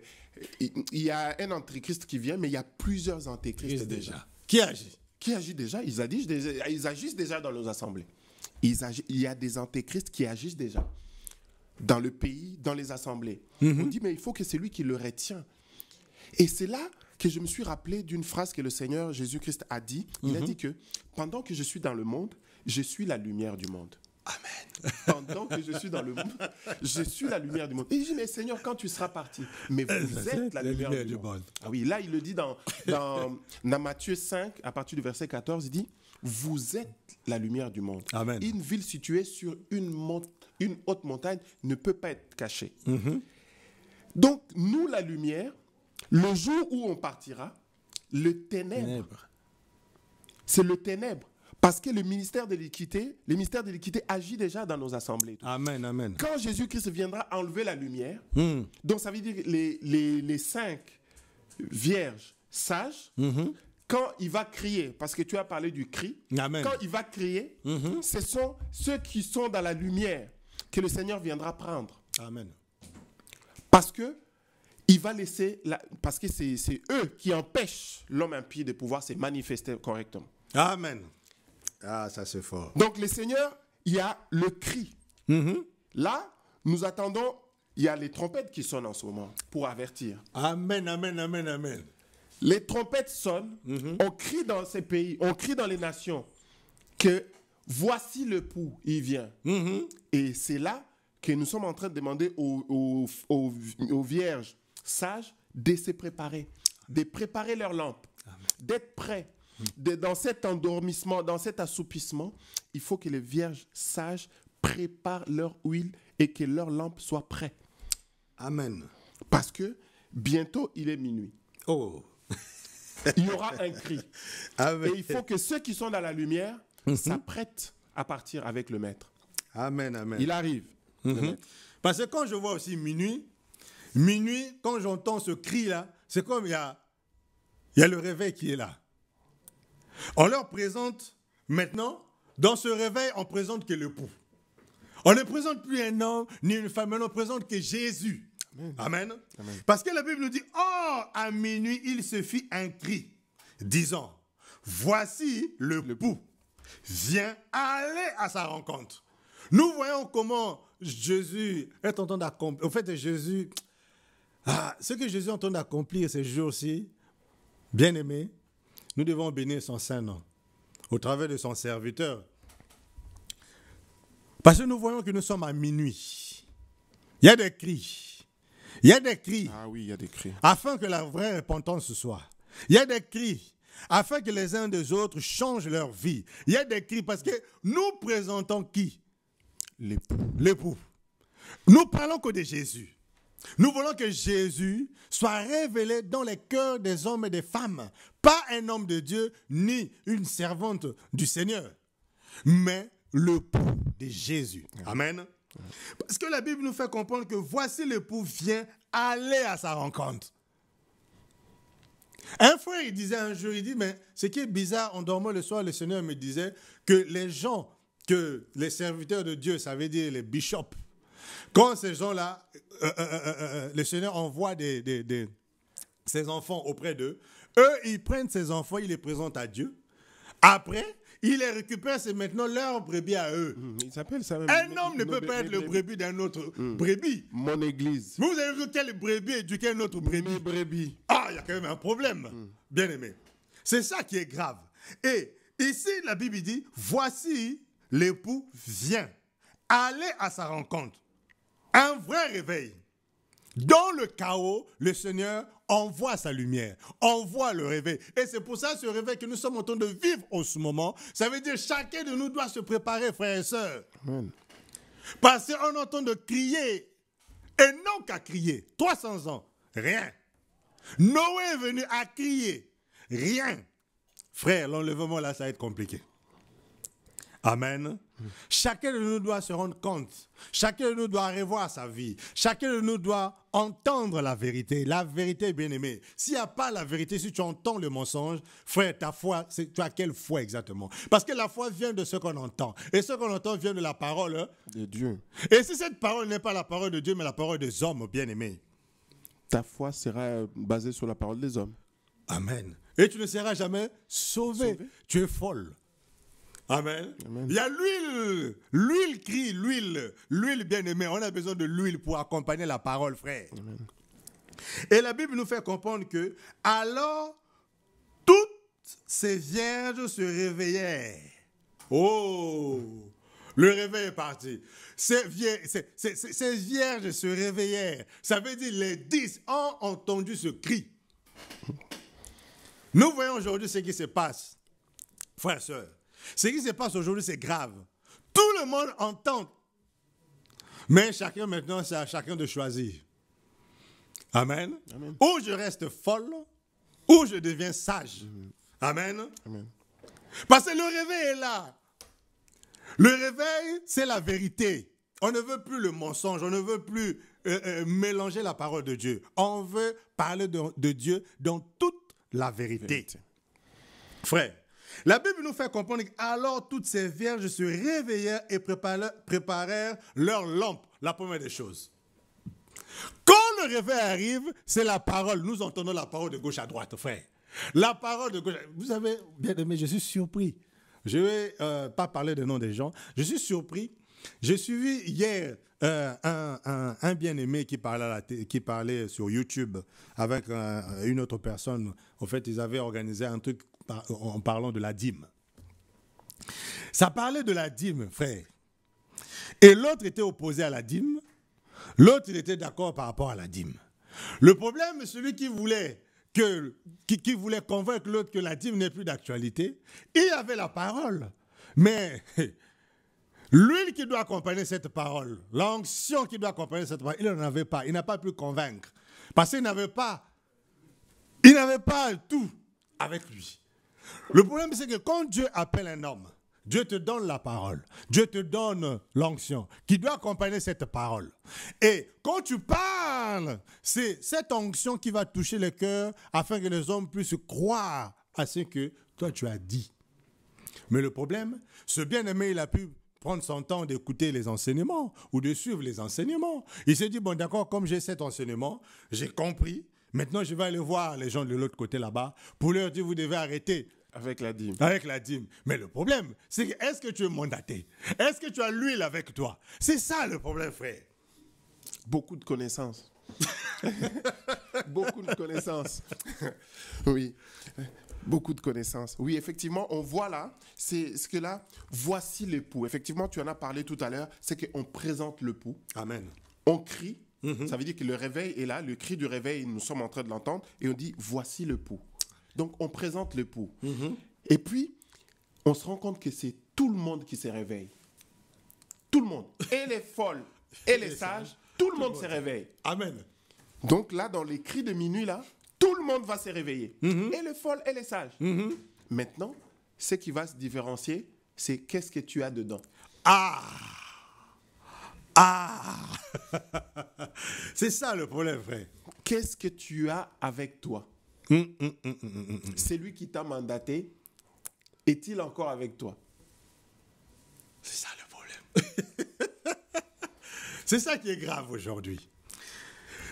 Speaker 2: il y a un antéchrist qui vient, mais il y a plusieurs antéchrists déjà. Qui agit Qui agit déjà Ils agissent déjà, ils agissent déjà dans nos assemblées. Ils il y a des antéchrists qui agissent déjà dans le pays, dans les assemblées. Mhm. On dit, mais il faut que c'est lui qui le retient. Et c'est là que je me suis rappelé d'une phrase que le Seigneur Jésus-Christ a dit. Il a mhm. dit que pendant que je suis dans le monde, je suis la lumière du monde. Amen. Pendant que je suis dans le monde, je suis la lumière du monde. Et dit, mais Seigneur, quand tu seras parti, mais vous êtes, la, lumière, du, monde. Ah oui, là, il le dit dans, dans, dans Matthieu 5, à partir du verset 14, il dit, vous êtes la lumière du monde. Une ville située sur une, une haute montagne ne peut pas être cachée. Mhm. Donc, nous, la lumière, le jour où on partira, le ténèbre, c'est le ténèbre. Parce que le ministère de l'équité, le ministère de l'équité agit déjà dans nos assemblées. Amen, amen. Quand Jésus-Christ viendra enlever la lumière, hmm. donc ça veut dire les, les, cinq vierges sages, mhm quand il va crier, parce que tu as parlé du cri, quand il va crier, mhm. ce sont ceux qui sont dans la lumière que le Seigneur viendra prendre. Amen. Parce que il va laisser, parce que c'est eux qui empêchent l'homme impie de pouvoir se manifester correctement. Amen.
Speaker 1: Ah, ça c'est fort.
Speaker 2: Donc le Seigneur, il y a le cri. Mhm. Là, nous attendons, il y a les trompettes qui sonnent en ce moment
Speaker 1: pour avertir. Amen, amen, amen, amen les trompettes sonnent, mhm.
Speaker 2: on crie dans ces pays, on crie dans les nations que voici le pouls, il vient. Mhm. Et c'est là que nous sommes en train de demander aux, vierges sages de se préparer, de préparer leur lampes, d'être prêts. De, dans cet endormissement, dans cet assoupissement, il faut que les vierges sages préparent leur huile et que leur lampe soit prête. Amen. Parce que bientôt, il est minuit. Oh il y aura un cri. Et il faut que ceux qui sont dans la lumière mhm. s'apprêtent à partir avec le maître.
Speaker 1: Amen, amen. Il arrive. Mhm. Parce que quand je vois aussi minuit, minuit, quand j'entends ce cri-là, c'est comme il y a, il y a le réveil qui est là. On leur présente maintenant, dans ce réveil, on présente que le pouls. On ne présente plus un homme ni une femme, mais on présente que Jésus. Amen. Parce que la Bible nous dit, oh, à minuit, il se fit un cri, disant, voici le, le pouls, viens aller à sa rencontre. Nous voyons comment Jésus est en train d'accomplir. En fait, Jésus, ah, ce que Jésus est en train d'accomplir ces jours-ci, bien aimé, nous devons bénir son Saint-Nom au travers de son serviteur. Parce que nous voyons que nous sommes à minuit. Il y a des cris. Ah il y a des cris. Afin que la vraie repentance soit. Il y a des cris. Afin que les uns des autres changent leur vie. Il y a des cris parce que nous présentons qui L'époux. L'époux. Nous parlons que de Jésus. Nous voulons que Jésus soit révélé dans les cœurs des hommes et des femmes. Pas un homme de Dieu ni une servante du Seigneur, mais le Poux de Jésus. Ah. Amen. Parce que la Bible nous fait comprendre que voici l'époux vient aller à sa rencontre. Un frère, il disait un jour, il dit, mais ce qui est bizarre, en dormant le soir, le Seigneur me disait que les gens, que les serviteurs de Dieu, ça veut dire les bishops, quand ces gens-là, euh, euh, euh, le Seigneur envoie ses enfants auprès d'eux, eux, ils prennent ces enfants, ils les présentent à Dieu. Après, il les récupère, c'est maintenant leur brebis à eux. Hmm, un homme ne peut pas être le brebis d'un autre hmm. brebis. Mon église. vous avez vu quel brebis éduquer un autre brebis brebis. Ah, il y a quand même un problème, hmm. bien aimé. C'est ça qui est grave. Et ici, la Bible dit voici, l'époux vient. Allez à sa rencontre. Un vrai réveil. Dans le chaos, le Seigneur envoie voit sa lumière, envoie le réveil. Et c'est pour ça ce réveil que nous sommes en train de vivre en ce moment. Ça veut dire chacun de nous doit se préparer, frères et sœurs. Amen. Parce qu'on entend de crier, et non qu'à crier, 300 ans, rien. Noé est venu à crier, rien. Frère, l'enlèvement là, ça va être compliqué. Amen. Chacun de nous doit se rendre compte. Chacun de nous doit revoir sa vie. Chacun de nous doit entendre la vérité. La vérité, bien-aimé. S'il n'y a pas la vérité, si tu entends le mensonge, frère, ta foi, c'est, tu as quelle foi exactement Parce que la foi vient de ce qu'on entend. Et ce qu'on entend vient de la parole hein? de Dieu. Et si cette parole n'est pas la parole de Dieu, mais la parole des hommes, bien-aimé. Ta foi sera euh, basée sur la parole des hommes. Amen. Et tu ne seras jamais sauvé. Tu es folle. Amen. Il y a l'huile. L'huile crie, l'huile. L'huile bien-aimée. On a besoin de l'huile pour accompagner la parole, frère. Et la Bible nous fait comprendre que alors toutes ces vierges se réveillèrent. Oh Le réveil est parti. Ces, vierges, se réveillèrent. Ça veut dire les dix ont entendu ce cri. Nous voyons aujourd'hui ce qui se passe. frère et sœurs, ce qui se passe aujourd'hui, c'est grave. Tout le monde entend. Mais chacun maintenant, c'est à chacun de choisir. Amen. Ou je reste folle, ou je deviens sage. Amen. Parce que le réveil est là. Le réveil, c'est la vérité. On ne veut plus le mensonge, on ne veut plus euh, euh, mélanger la parole de Dieu. On veut parler de, Dieu dans toute la vérité. Frère, la Bible nous fait comprendre que alors toutes ces vierges se réveillèrent et préparèrent leur lampe, la première des choses. Quand le réveil arrive, c'est la parole. Nous entendons la parole de gauche à droite, frère. La parole de gauche. Vous savez, bien aimé, je suis surpris. Je ne vais euh, pas parler des noms des gens. Je suis surpris. J'ai suivi hier euh, un, bien-aimé qui, parlait sur YouTube avec euh, une autre personne. En fait, ils avaient organisé un truc en parlant de la dîme. Ça parlait de la dîme, frère. Et l'autre était opposé à la dîme. L'autre était d'accord par rapport à la dîme. Le problème, celui qui voulait, que, qui, voulait convaincre l'autre que la dîme n'est plus d'actualité, il avait la parole. Mais l'huile qui doit accompagner cette parole, l'onction qui doit accompagner cette parole, il n'en avait pas. Il n'a pas pu convaincre. Parce qu'il n'avait pas, il n'avait pas tout avec lui. Le problème, c'est que quand Dieu appelle un homme, Dieu te donne la parole. Dieu te donne l'onction qui doit accompagner cette parole. Et quand tu parles, c'est cette onction qui va toucher le cœur afin que les hommes puissent croire à ce que toi tu as dit. Mais le problème, ce bien-aimé, il a pu prendre son temps d'écouter les enseignements ou de suivre les enseignements. Il s'est dit, bon d'accord, comme j'ai cet enseignement, j'ai compris, Maintenant, je vais aller voir les gens de l'autre côté là-bas pour leur dire, vous devez arrêter avec la dîme. Avec la dîme. Mais le problème, c'est est-ce que tu es mandaté Est-ce que tu as l'huile avec toi C'est ça le problème, frère. Beaucoup de connaissances. Beaucoup de connaissances.
Speaker 2: oui. Beaucoup de connaissances. Oui, effectivement, on voit là, c'est ce que là, voici l'époux. Effectivement, tu en as parlé tout à l'heure, c'est qu'on présente le l'époux. Amen. On crie, mm-hmm. ça veut dire que le réveil est là, le cri du réveil, nous sommes en train de l'entendre, et on dit, voici le l'époux. Donc on présente le pouls. Mm-hmm. Et puis, on se rend compte que c'est tout le monde qui se réveille. Tout le monde. Et les folles, et les sages, hein. tout le monde se réveille. Amen. Donc là, dans les cris de minuit, là, tout le monde va se réveiller. Mm-hmm. Et les folles, et les sages. Mm-hmm. Maintenant, ce qui va se différencier, c'est qu'est-ce que tu as dedans. Ah Ah C'est ça le problème, frère. Qu'est-ce que tu as avec toi Hum, hum, hum, C'est lui qui t'a mandaté.
Speaker 1: Est-il encore avec toi C'est ça le problème. C'est ça qui est grave aujourd'hui.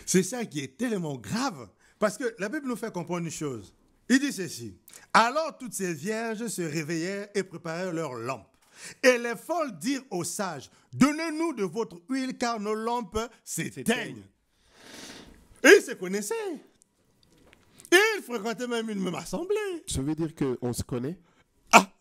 Speaker 1: C'est ça qui est tellement grave. Parce que la Bible nous fait comprendre une chose. Il dit ceci. Alors toutes ces vierges se réveillèrent et préparèrent leurs lampes. Et les folles dirent aux sages, donnez-nous de votre huile car nos lampes s'éteignent. Et ils se connaissaient il fréquentait même une même assemblée.
Speaker 2: Ça veut dire qu'on
Speaker 1: se connaît ah!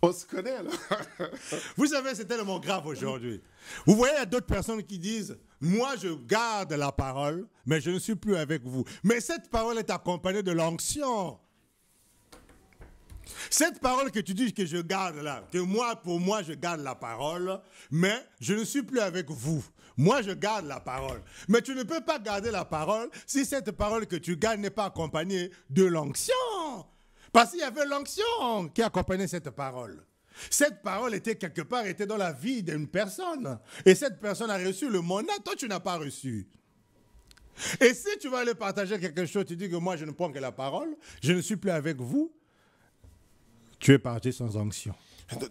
Speaker 1: On se connaît alors Vous savez, c'est tellement grave aujourd'hui. Vous voyez, il y a d'autres personnes qui disent Moi, je garde la parole, mais je ne suis plus avec vous. Mais cette parole est accompagnée de l'onction. Cette parole que tu dis que je garde là, que moi, pour moi, je garde la parole, mais je ne suis plus avec vous. Moi, je garde la parole. Mais tu ne peux pas garder la parole si cette parole que tu gardes n'est pas accompagnée de l'onction. Parce qu'il y avait l'onction qui accompagnait cette parole. Cette parole était quelque part, était dans la vie d'une personne. Et cette personne a reçu le mandat, toi tu n'as pas reçu. Et si tu vas aller partager quelque chose, tu dis que moi je ne prends que la parole, je ne suis plus avec vous, tu es parti sans onction.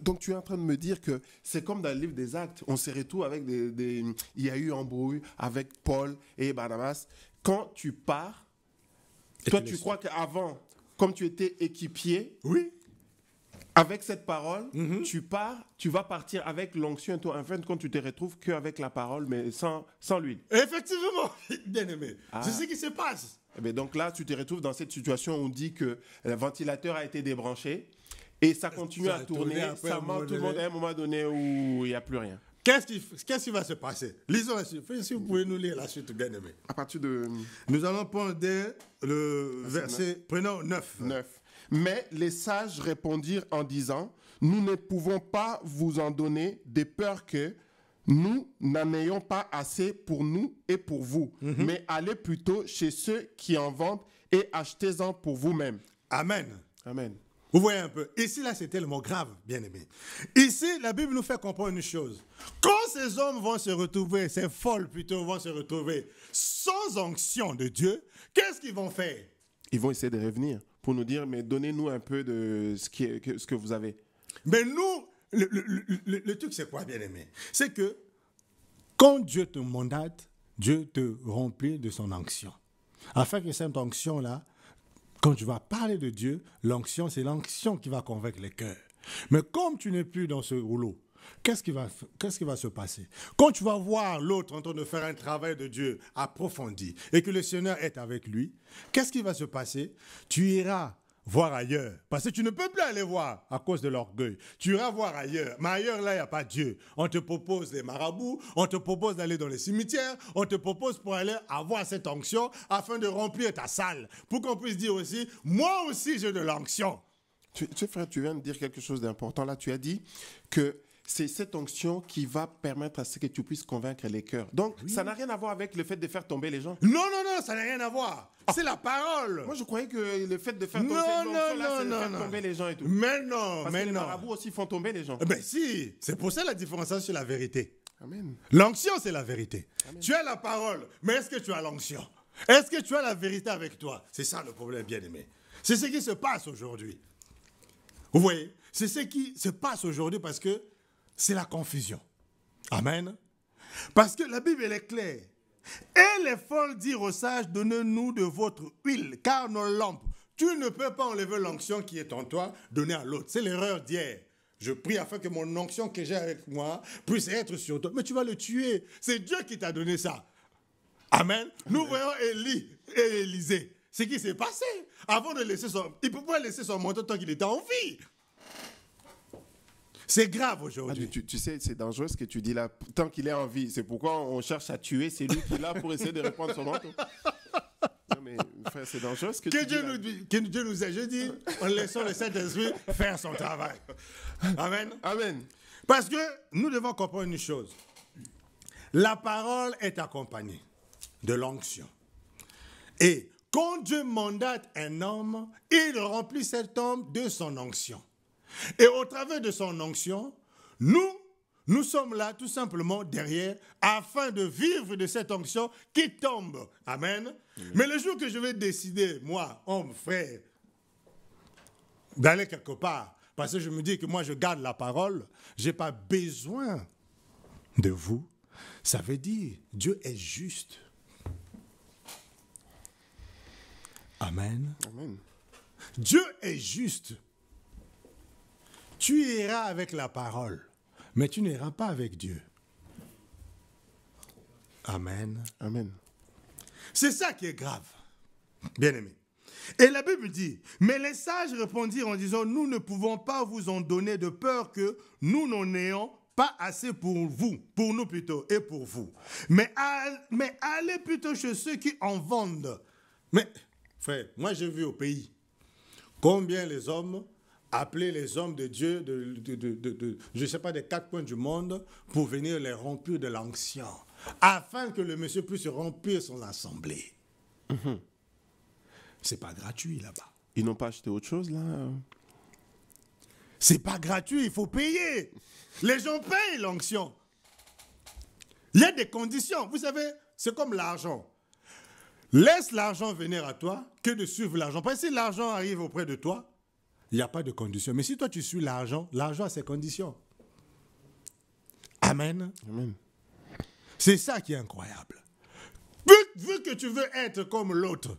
Speaker 2: Donc tu es en train de me dire que c'est comme dans le livre des actes, on se tout avec des, Il y a eu embrouille avec Paul et Barnabas. Quand tu pars, toi tu, crois qu'avant, comme tu étais équipier, oui. avec cette parole, mm-hmm. tu pars, tu vas partir avec l'onction toi, en fin de tu te retrouves qu'avec la parole, mais sans, sans lui.
Speaker 1: Effectivement, bien aimé. C'est ah. ce qui se passe.
Speaker 2: Et eh donc là, tu te retrouves dans cette situation où on dit que le ventilateur a été débranché et ça continue à tourner, ça monte tout le monde à un
Speaker 1: moment donné où il n'y a plus rien. Qu'est-ce qui, qui, va se passer Lisons la suite. Si vous pouvez nous lire la suite, bien aimé. À partir de. Nous allons prendre le
Speaker 2: verset. 9. 9. 9. Mais les sages répondirent en disant Nous ne pouvons pas vous en donner de peur que nous n'en ayons pas assez pour nous et pour vous. Mhm. Mais allez plutôt chez ceux qui en vendent et
Speaker 1: achetez-en pour vous-même. Amen. Amen. Vous voyez un peu. Ici, là, c'est tellement grave, bien aimé. Ici, la Bible nous fait comprendre une chose. Quand ces hommes vont se retrouver, ces folles plutôt vont se retrouver sans onction de Dieu, qu'est-ce qu'ils vont faire
Speaker 2: Ils vont essayer de revenir pour nous dire, mais donnez-nous un peu de ce, que vous avez.
Speaker 1: Mais nous, le, truc, c'est quoi, bien aimé C'est que quand Dieu te mandate, Dieu te remplit de son onction. Afin que cette onction-là quand tu vas parler de Dieu, l'onction, c'est l'onction qui va convaincre les cœurs. Mais comme tu n'es plus dans ce rouleau, qu'est-ce qui, va, qu'est-ce qui va se passer Quand tu vas voir l'autre en train de faire un travail de Dieu approfondi et que le Seigneur est avec lui, qu'est-ce qui va se passer Tu iras voir ailleurs. Parce que tu ne peux plus aller voir à cause de l'orgueil. Tu iras voir ailleurs. Mais ailleurs, là, il n'y a pas Dieu. On te propose les marabouts, on te propose d'aller dans les cimetières, on te propose pour aller avoir cette onction afin de remplir ta salle. Pour qu'on puisse dire aussi, moi aussi, j'ai de l'onction.
Speaker 2: Tu, tu, frère, tu viens de dire quelque chose d'important. Là, tu as dit que c'est cette onction qui va permettre à ce que tu puisses convaincre les cœurs. Donc, ça n'a rien à voir avec le fait de faire tomber les gens. Non, non, non, ça n'a rien à voir. Ah. C'est la parole. Moi, je croyais
Speaker 1: que le fait de
Speaker 2: faire tomber, de tomber
Speaker 1: les gens et tout. Mais non, Parce mais que les aussi font tomber les gens. Eh ben si, c'est pour ça la différence c'est la vérité. L'onction, c'est la vérité. Tu as la parole, mais est-ce que tu as l'onction Est-ce que tu as la vérité avec toi C'est ça le problème, bien-aimé. C'est ce qui se passe aujourd'hui. Vous voyez C'est ce qui se passe aujourd'hui parce que c'est la confusion. Amen. Parce que la Bible, elle est claire. Et les folles dire aux sages, donnez-nous de votre huile, car nos lampes, tu ne peux pas enlever l'onction qui est en toi, donner à l'autre. C'est l'erreur d'hier. Je prie afin que mon onction que j'ai avec moi puisse être sur toi. Mais tu vas le tuer. C'est Dieu qui t'a donné ça. Amen. Nous voyons Élie et Élisée. Ce qui s'est passé avant de laisser son... Il ne pouvait pas laisser son manteau tant qu'il était en vie.
Speaker 2: C'est grave aujourd'hui. Ah, tu, sais, c'est dangereux ce que tu dis là. Tant qu'il est en vie, c'est pourquoi on cherche à
Speaker 1: tuer celui qui est là pour essayer de reprendre son nom. Non,
Speaker 2: mais c'est dangereux ce que, tu Dieu
Speaker 1: dis. Nous, que Dieu nous ait dit en laissant le Saint-Esprit faire son travail. Amen. Amen. Parce que nous devons comprendre une chose. La parole est accompagnée de l'onction. Et quand Dieu mandate un homme, il remplit cet homme de son onction. Et au travers de son onction, nous, nous sommes là tout simplement derrière afin de vivre de cette onction qui tombe. Amen. Mais le jour que je vais décider, moi, homme, frère, d'aller quelque part, parce que je me dis que moi, je garde la parole, je n'ai pas besoin de vous, ça veut dire Dieu est juste. Amen. Amen. Dieu est juste. Tu iras avec la parole, mais tu n'iras pas avec Dieu. Amen. Amen. C'est ça qui est grave, bien-aimé. Et la Bible dit, mais les sages répondirent en disant, nous ne pouvons pas vous en donner de peur que nous n'en ayons pas assez pour vous, pour nous plutôt, et pour vous. Mais, mais allez plutôt chez ceux qui en vendent. Mais, frère, moi j'ai vu au pays combien les hommes appeler les hommes de Dieu, de, je ne sais pas, des quatre coins du monde, pour venir les remplir de l'anxiété afin que le monsieur puisse remplir son assemblée. Ce mhm. n'est C'est pas gratuit là-bas. Ils n'ont pas acheté autre chose là euh? C'est pas gratuit, il faut payer. Les gens payent l'onction. Il y a des conditions. Vous savez, c'est comme l'argent. Laisse l'argent venir à toi que de suivre l'argent. Parce que si l'argent arrive auprès de toi, il n'y a pas de condition. Mais si toi, tu suis l'argent, l'argent a ses conditions. Amen. C'est ça qui est incroyable. Vu, que tu veux être comme l'autre,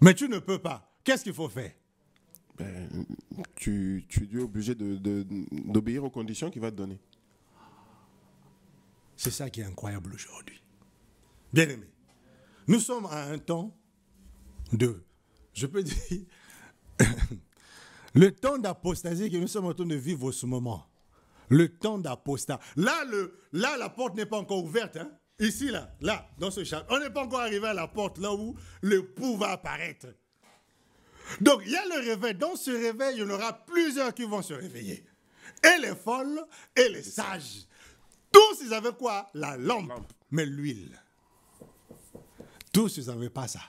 Speaker 1: mais tu ne peux pas, qu'est-ce qu'il faut faire
Speaker 2: ben, tu, es obligé d'obéir de, aux conditions qu'il va te donner.
Speaker 1: C'est ça qui est incroyable aujourd'hui. bien aimé. nous sommes à un temps de, je peux dire, Le temps d'apostasie que nous sommes en train de vivre en ce moment. Le temps d'apostasie. Là, là, la porte n'est pas encore ouverte. Hein. Ici, là, là, dans ce chat. On n'est pas encore arrivé à la porte, là où le pouls va apparaître. Donc, il y a le réveil. Dans ce réveil, il y en aura plusieurs qui vont se réveiller. Et les folles et les sages. Tous, ils avaient quoi La lampe. mais l'huile. Tous, ils n'avaient pas ça.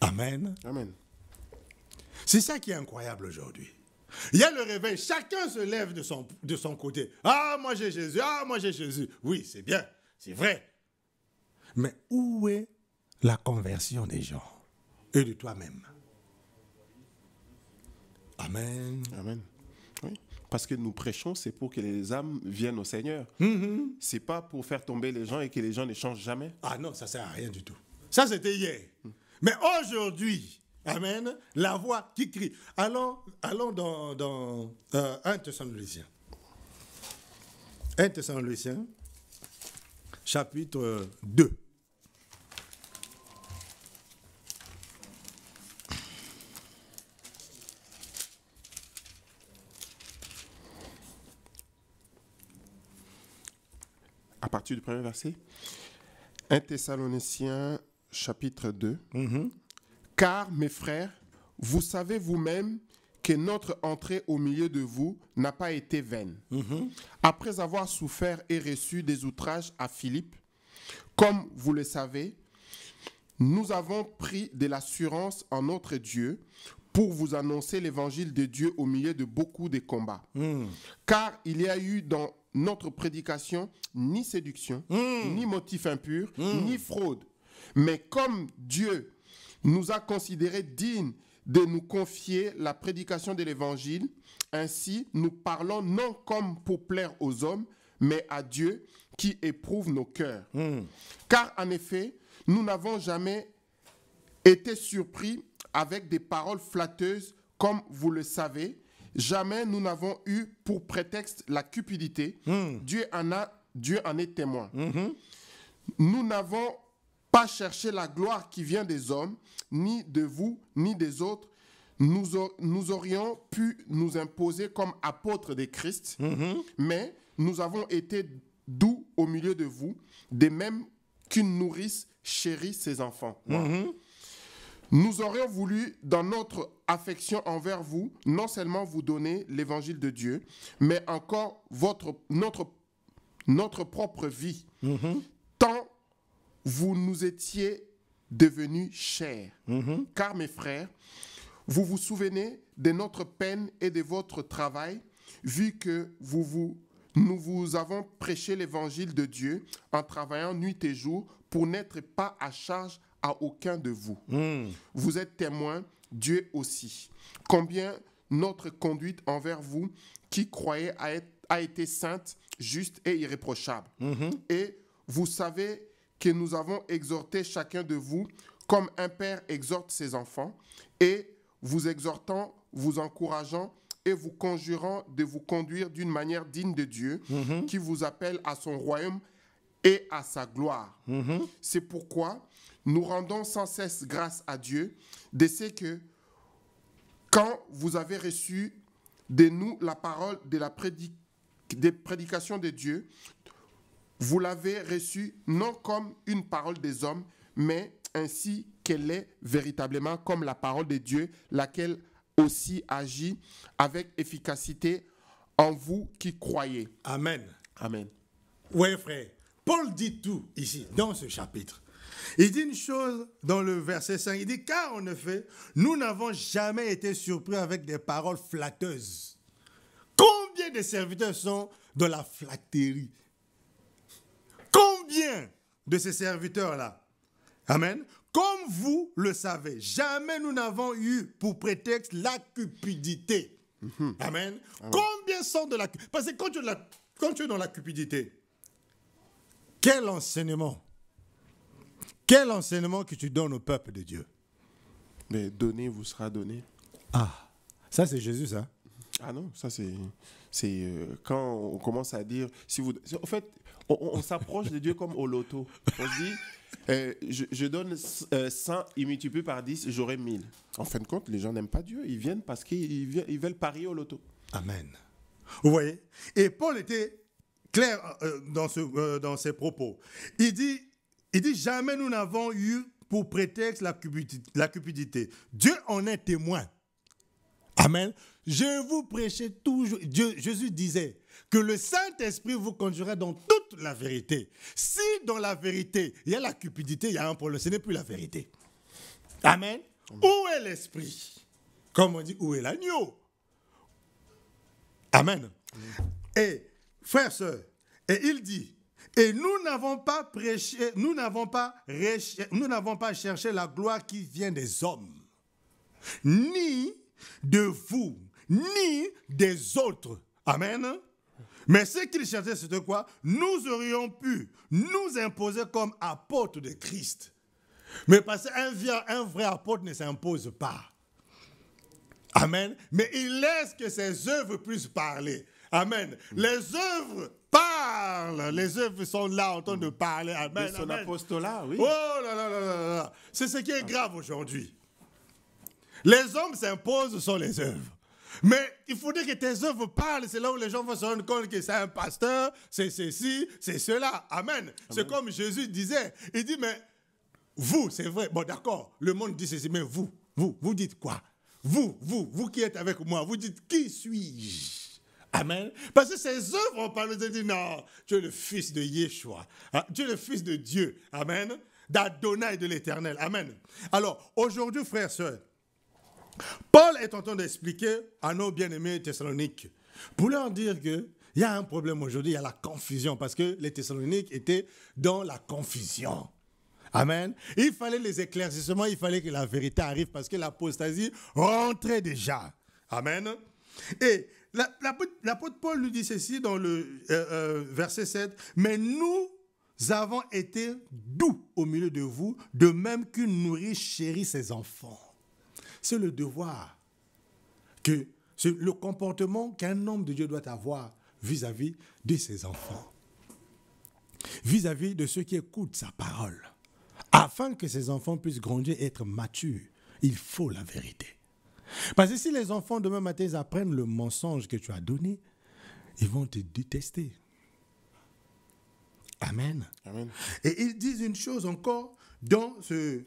Speaker 1: Amen. Amen. C'est ça qui est incroyable aujourd'hui. Il y a le réveil, chacun se lève de son, de son côté. Ah, moi j'ai Jésus, ah, moi j'ai Jésus. Oui, c'est bien, c'est vrai. Mais où est la conversion des gens et de toi-même Amen. Amen. Oui.
Speaker 2: Parce que nous prêchons, c'est pour que les âmes viennent au Seigneur. Mm-hmm. C'est pas pour faire tomber les gens et que les gens ne changent jamais.
Speaker 1: Ah non, ça sert à rien du tout. Ça, c'était hier. Mm. Mais aujourd'hui, Amen. La voix qui crie. Allons, allons dans, dans 1 euh, Thessaloniciens. 1 Thessaloniciens, chapitre 2.
Speaker 2: À partir du premier verset, 1 Thessaloniciens chapitre 2, mm -hmm. Car, mes frères, vous savez vous-même que notre entrée au milieu de vous n'a pas été vaine. Mm-hmm. Après avoir souffert et reçu des outrages à Philippe, comme vous le savez, nous avons pris de l'assurance en notre Dieu pour vous annoncer l'évangile de Dieu au milieu de beaucoup de combats. Mm. Car il y a eu dans notre prédication ni séduction, mm. ni motif impur, mm. ni fraude. Mais comme Dieu nous a considérés dignes de nous confier la prédication de l'Évangile. Ainsi, nous parlons non comme pour plaire aux hommes, mais à Dieu qui éprouve nos cœurs. Hmm. Car en effet, nous n'avons jamais été surpris avec des paroles flatteuses, comme vous le savez. Jamais nous n'avons eu pour prétexte la cupidité. Hmm. Dieu, en a, Dieu en est témoin. Hmm. Nous n'avons pas chercher la gloire qui vient des hommes, ni de vous, ni des autres, nous, nous aurions pu nous imposer comme apôtres des Christ, mhm. mais nous avons été doux au milieu de vous, des mêmes qu'une nourrice chérit ses enfants. Mhm. Nous aurions voulu, dans notre affection envers vous, non seulement vous donner l'évangile de Dieu, mais encore votre, notre, notre propre vie, mhm. tant vous nous étiez devenus chers. Mhm. Car mes frères, vous vous souvenez de notre peine et de votre travail, vu que vous vous, nous vous avons prêché l'évangile de Dieu en travaillant nuit et jour pour n'être pas à charge à aucun de vous. Mhm. Vous êtes témoin, Dieu aussi. Combien notre conduite envers vous, qui croyez, a, été sainte, juste et irréprochable. Mhm. Et vous savez que nous avons exhorté chacun de vous, comme un père exhorte ses enfants, et vous exhortant, vous encourageant et vous conjurant de vous conduire d'une manière digne de Dieu, mhm. qui vous appelle à son royaume et à sa gloire. Mhm. C'est pourquoi nous rendons sans cesse grâce à Dieu de ce que quand vous avez reçu de nous la parole de la prédication des prédications de Dieu, vous l'avez reçue non comme une parole des hommes, mais ainsi qu'elle est véritablement comme la parole de Dieu, laquelle aussi agit avec efficacité
Speaker 1: en vous qui croyez. Amen. Amen. Oui, frère. Paul dit tout ici, dans ce chapitre. Il dit une chose dans le verset 5. Il dit, car en effet, nous n'avons jamais été surpris avec des paroles flatteuses. Combien de serviteurs sont de la flatterie bien de ces serviteurs-là Amen. Comme vous le savez, jamais nous n'avons eu pour prétexte la cupidité. Mhm. Amen. Ah Combien sont de la Parce que quand tu, la, quand tu es dans la cupidité, quel enseignement Quel enseignement que tu donnes au peuple de Dieu Mais donner vous sera donné. Ah, ça c'est Jésus, ça Ah non, ça c'est.
Speaker 2: C'est euh, quand on commence à dire. Si vous, en fait, on, s'approche de Dieu comme au loto. On dit, euh, je, donne 100 euh, il multiplie par 10, j'aurai 1000. En fin de compte, les gens n'aiment pas Dieu. Ils viennent parce qu'ils veulent parier au loto. Amen.
Speaker 1: Vous voyez Et Paul était clair euh, dans, ses propos. Il dit, il dit Jamais nous n'avons eu pour prétexte la cupidité, la cupidité. Dieu en est témoin. Amen. Je vous prêchais toujours. Dieu, Jésus disait que le Saint-Esprit vous conduira dans toute la vérité. Si dans la vérité, il y a la cupidité, il y a un problème, ce n'est plus la vérité. Amen. Où est l'Esprit Comme on dit, où est l'agneau Amen. Et, frère, et il dit, et nous n'avons pas prêché, nous n'avons pas, nous n'avons pas cherché la gloire qui vient des hommes, ni de vous, ni des autres. Amen. Mais ce qu'il cherchait, c'était quoi Nous aurions pu nous imposer comme apôtres de Christ. Mais parce qu'un vrai apôtre ne s'impose pas. Amen. Mais il laisse que ses œuvres puissent parler. Amen. Les œuvres parlent. Les œuvres sont là en train de parler. Amen. son apostolat, oui. Oh là là là là là. C'est ce qui est grave aujourd'hui. Les hommes s'imposent sur les œuvres. Mais il faudrait que tes œuvres parlent. C'est là où les gens vont se rendre compte que c'est un pasteur, c'est ceci, c'est cela. Amen. C'est comme Jésus disait. Il dit, mais vous, c'est vrai. Bon, d'accord, le monde dit ceci, mais vous, vous, vous dites quoi Vous, vous, vous qui êtes avec moi, vous dites, qui suis-je Amen. Parce que ces œuvres, parlent, parle de non, tu es le fils de Yeshua. Ah, tu es le fils de Dieu. Amen. D'Adonai de l'éternel. Amen. Alors, aujourd'hui, frères, sœurs, Paul est en train d'expliquer à nos bien-aimés Thessaloniques pour leur dire que il y a un problème aujourd'hui, il y a la confusion parce que les Thessaloniques étaient dans la confusion. Amen. Il fallait les éclaircissements, il fallait que la vérité arrive parce que l'apostasie rentrait déjà. Amen. Et l'apôtre Paul nous dit ceci dans le euh, euh, verset 7, mais nous avons été doux au milieu de vous, de même qu'une nourrice chérit ses enfants. C'est le devoir que c'est le comportement qu'un homme de Dieu doit avoir vis-à-vis de ses enfants, vis-à-vis de ceux qui écoutent sa parole. Afin que ses enfants puissent grandir et être matures, il faut la vérité. Parce que si les enfants demain matin apprennent le mensonge que tu as donné, ils vont te détester. Amen. Amen. Et ils disent une chose encore dans ce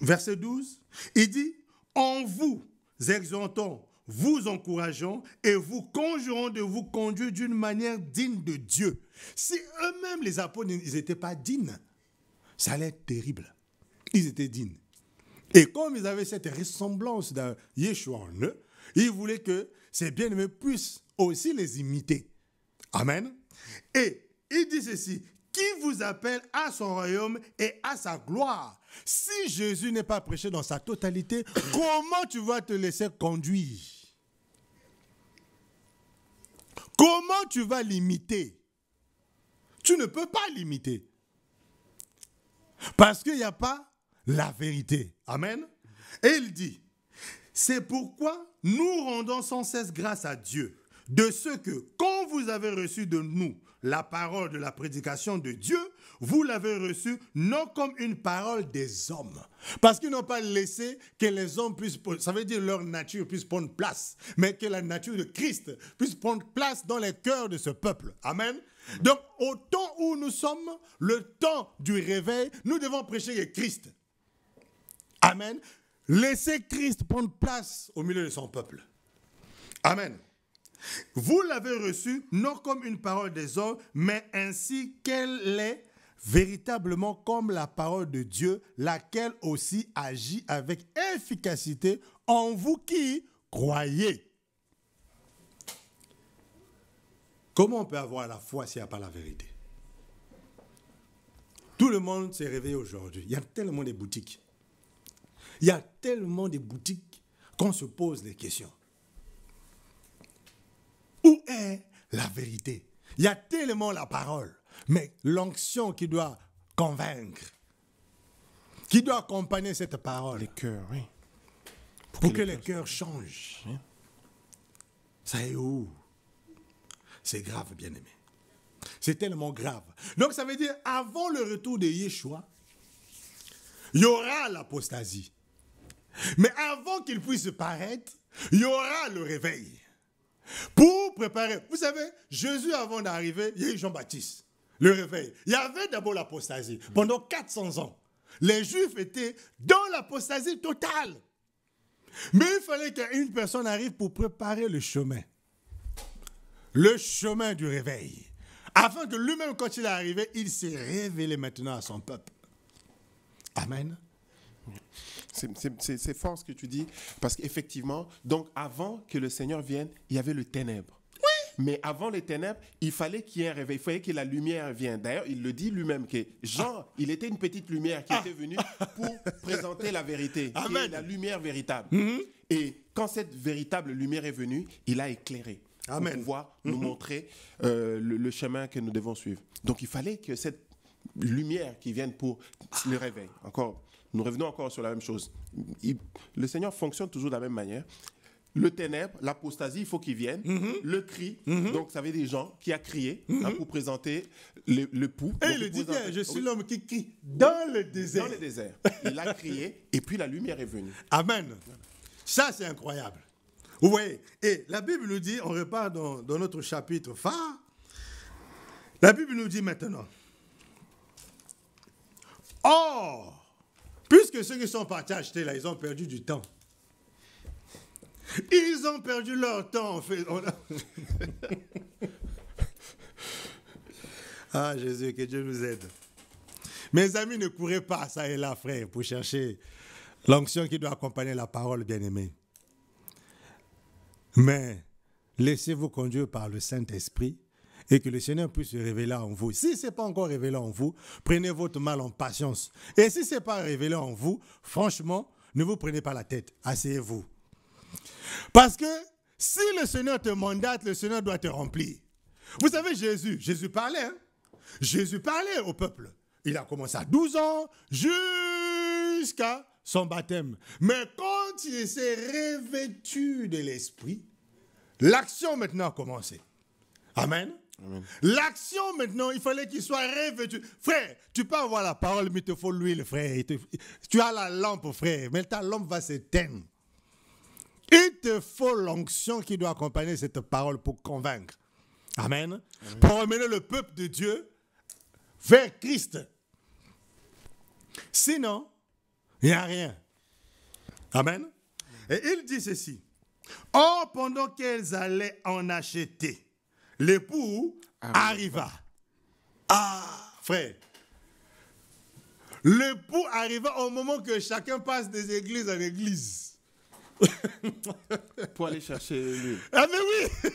Speaker 1: verset 12. Il dit, en vous exhortons, vous encourageant et vous conjurant de vous conduire d'une manière digne de Dieu. Si eux-mêmes, les apôtres, ils n'étaient pas dignes, ça allait être terrible. Ils étaient dignes. Et comme ils avaient cette ressemblance d'un Yeshua en eux, ils voulaient que ces bien-aimés puissent aussi les imiter. Amen. Et ils disent ceci, qui vous appelle à son royaume et à sa gloire si Jésus n'est pas prêché dans sa totalité, comment tu vas te laisser conduire Comment tu vas limiter Tu ne peux pas limiter. Parce qu'il n'y a pas la vérité. Amen. Et il dit, c'est pourquoi nous rendons sans cesse grâce à Dieu de ce que, quand vous avez reçu de nous la parole de la prédication de Dieu, vous l'avez reçu non comme une parole des hommes, parce qu'ils n'ont pas laissé que les hommes puissent, ça veut dire leur nature puisse prendre place, mais que la nature de Christ puisse prendre place dans les cœurs de ce peuple. Amen. Donc, au temps où nous sommes, le temps du réveil, nous devons prêcher Christ. Amen. Laissez Christ prendre place au milieu de son peuple. Amen. Vous l'avez reçu non comme une parole des hommes, mais ainsi qu'elle est véritablement comme la parole de Dieu, laquelle aussi agit avec efficacité en vous qui croyez. Comment on peut avoir la foi s'il n'y a pas la vérité Tout le monde s'est réveillé aujourd'hui. Il y a tellement de boutiques. Il y a tellement de boutiques qu'on se pose des questions. Où est la vérité Il y a tellement la parole mais l'onction qui doit convaincre, qui doit accompagner cette parole. Les cœurs, oui. Pour, que, les cœurs changent. Ça est où C'est grave, bien-aimé. C'est tellement grave. Donc ça veut dire, avant le retour de Yeshua, il y aura l'apostasie. Mais avant qu'il puisse paraître, il y aura le réveil. Pour préparer, vous savez, Jésus avant d'arriver, il y a eu Jean-Baptiste le réveil. Il y avait d'abord l'apostasie. Mm. Pendant 400 ans, les Juifs étaient dans l'apostasie totale. Mais il fallait qu'une personne arrive pour préparer le chemin. Le chemin du réveil. Afin que lui-même, quand il est arrivé, il s'est révélé maintenant à son peuple. Amen. C'est fort ce que
Speaker 2: tu dis, parce qu'effectivement, donc avant que le Seigneur vienne, il y avait le ténèbre. Mais avant les ténèbres, il fallait qu'il y ait un réveil, il fallait que la lumière vienne. D'ailleurs, il le dit lui-même que Jean, il était une petite lumière qui était venue pour présenter la vérité, Amen. la lumière véritable. Mhm. Et quand cette véritable lumière est venue, il a éclairé. Amen. pour pouvoir nous mhm. montrer euh, le, chemin que nous devons suivre. Donc il fallait que cette lumière qui vienne pour le réveil, encore, nous revenons encore sur la même chose. le Seigneur fonctionne toujours de la même manière le ténèbre, l'apostasie, il faut qu'il vienne, mhm. Le cri, mhm. donc ça veut des gens qui a crié hein, mhm. pour présenter le, pouls. Et il, dit je suis l'homme
Speaker 1: qui crie dans le désert. Dans le désert. Il a crié et puis la lumière est venue. Amen. Ça, c'est incroyable. Vous voyez, et la Bible nous dit, on repart dans, notre chapitre phare, la Bible nous dit maintenant, or, puisque ceux qui sont partis acheter là, ils ont perdu du temps. Ils ont perdu leur temps, en ah, Jésus, que Dieu nous aide. Mes amis, ne courez pas, ça et là, frère, pour chercher l'onction qui doit accompagner la parole, bien-aimée. Mais laissez-vous conduire par le Saint-Esprit et que le Seigneur puisse se révéler en vous. Si ce n'est pas encore révélé en vous, prenez votre mal en patience. Et si ce n'est pas révélé en vous, franchement, ne vous prenez pas la tête. Asseyez-vous. Parce que si le Seigneur te mandate, le Seigneur doit te remplir. Vous savez, Jésus, Jésus parlait. Hein. Jésus parlait au peuple. Il a commencé à 12 ans jusqu'à son baptême. Mais quand il s'est revêtu de l'esprit, l'action maintenant a commencé. Amen. L'action maintenant, il fallait qu'il soit revêtu. Frère, tu peux avoir la parole, mais il te faut l'huile, frère. Tu as la lampe, frère, mais ta lampe va s'éteindre. Il te faut l'onction qui doit accompagner cette parole pour convaincre. Amen. Pour emmener le peuple de Dieu vers Christ. Sinon, il n'y a rien. Amen. Et il dit ceci. Or, pendant qu'elles allaient en acheter, l'époux arriva. Ah, frère. L'époux arriva au moment que chacun passe des églises à l'église.
Speaker 2: Pour aller chercher lui
Speaker 1: Ah mais oui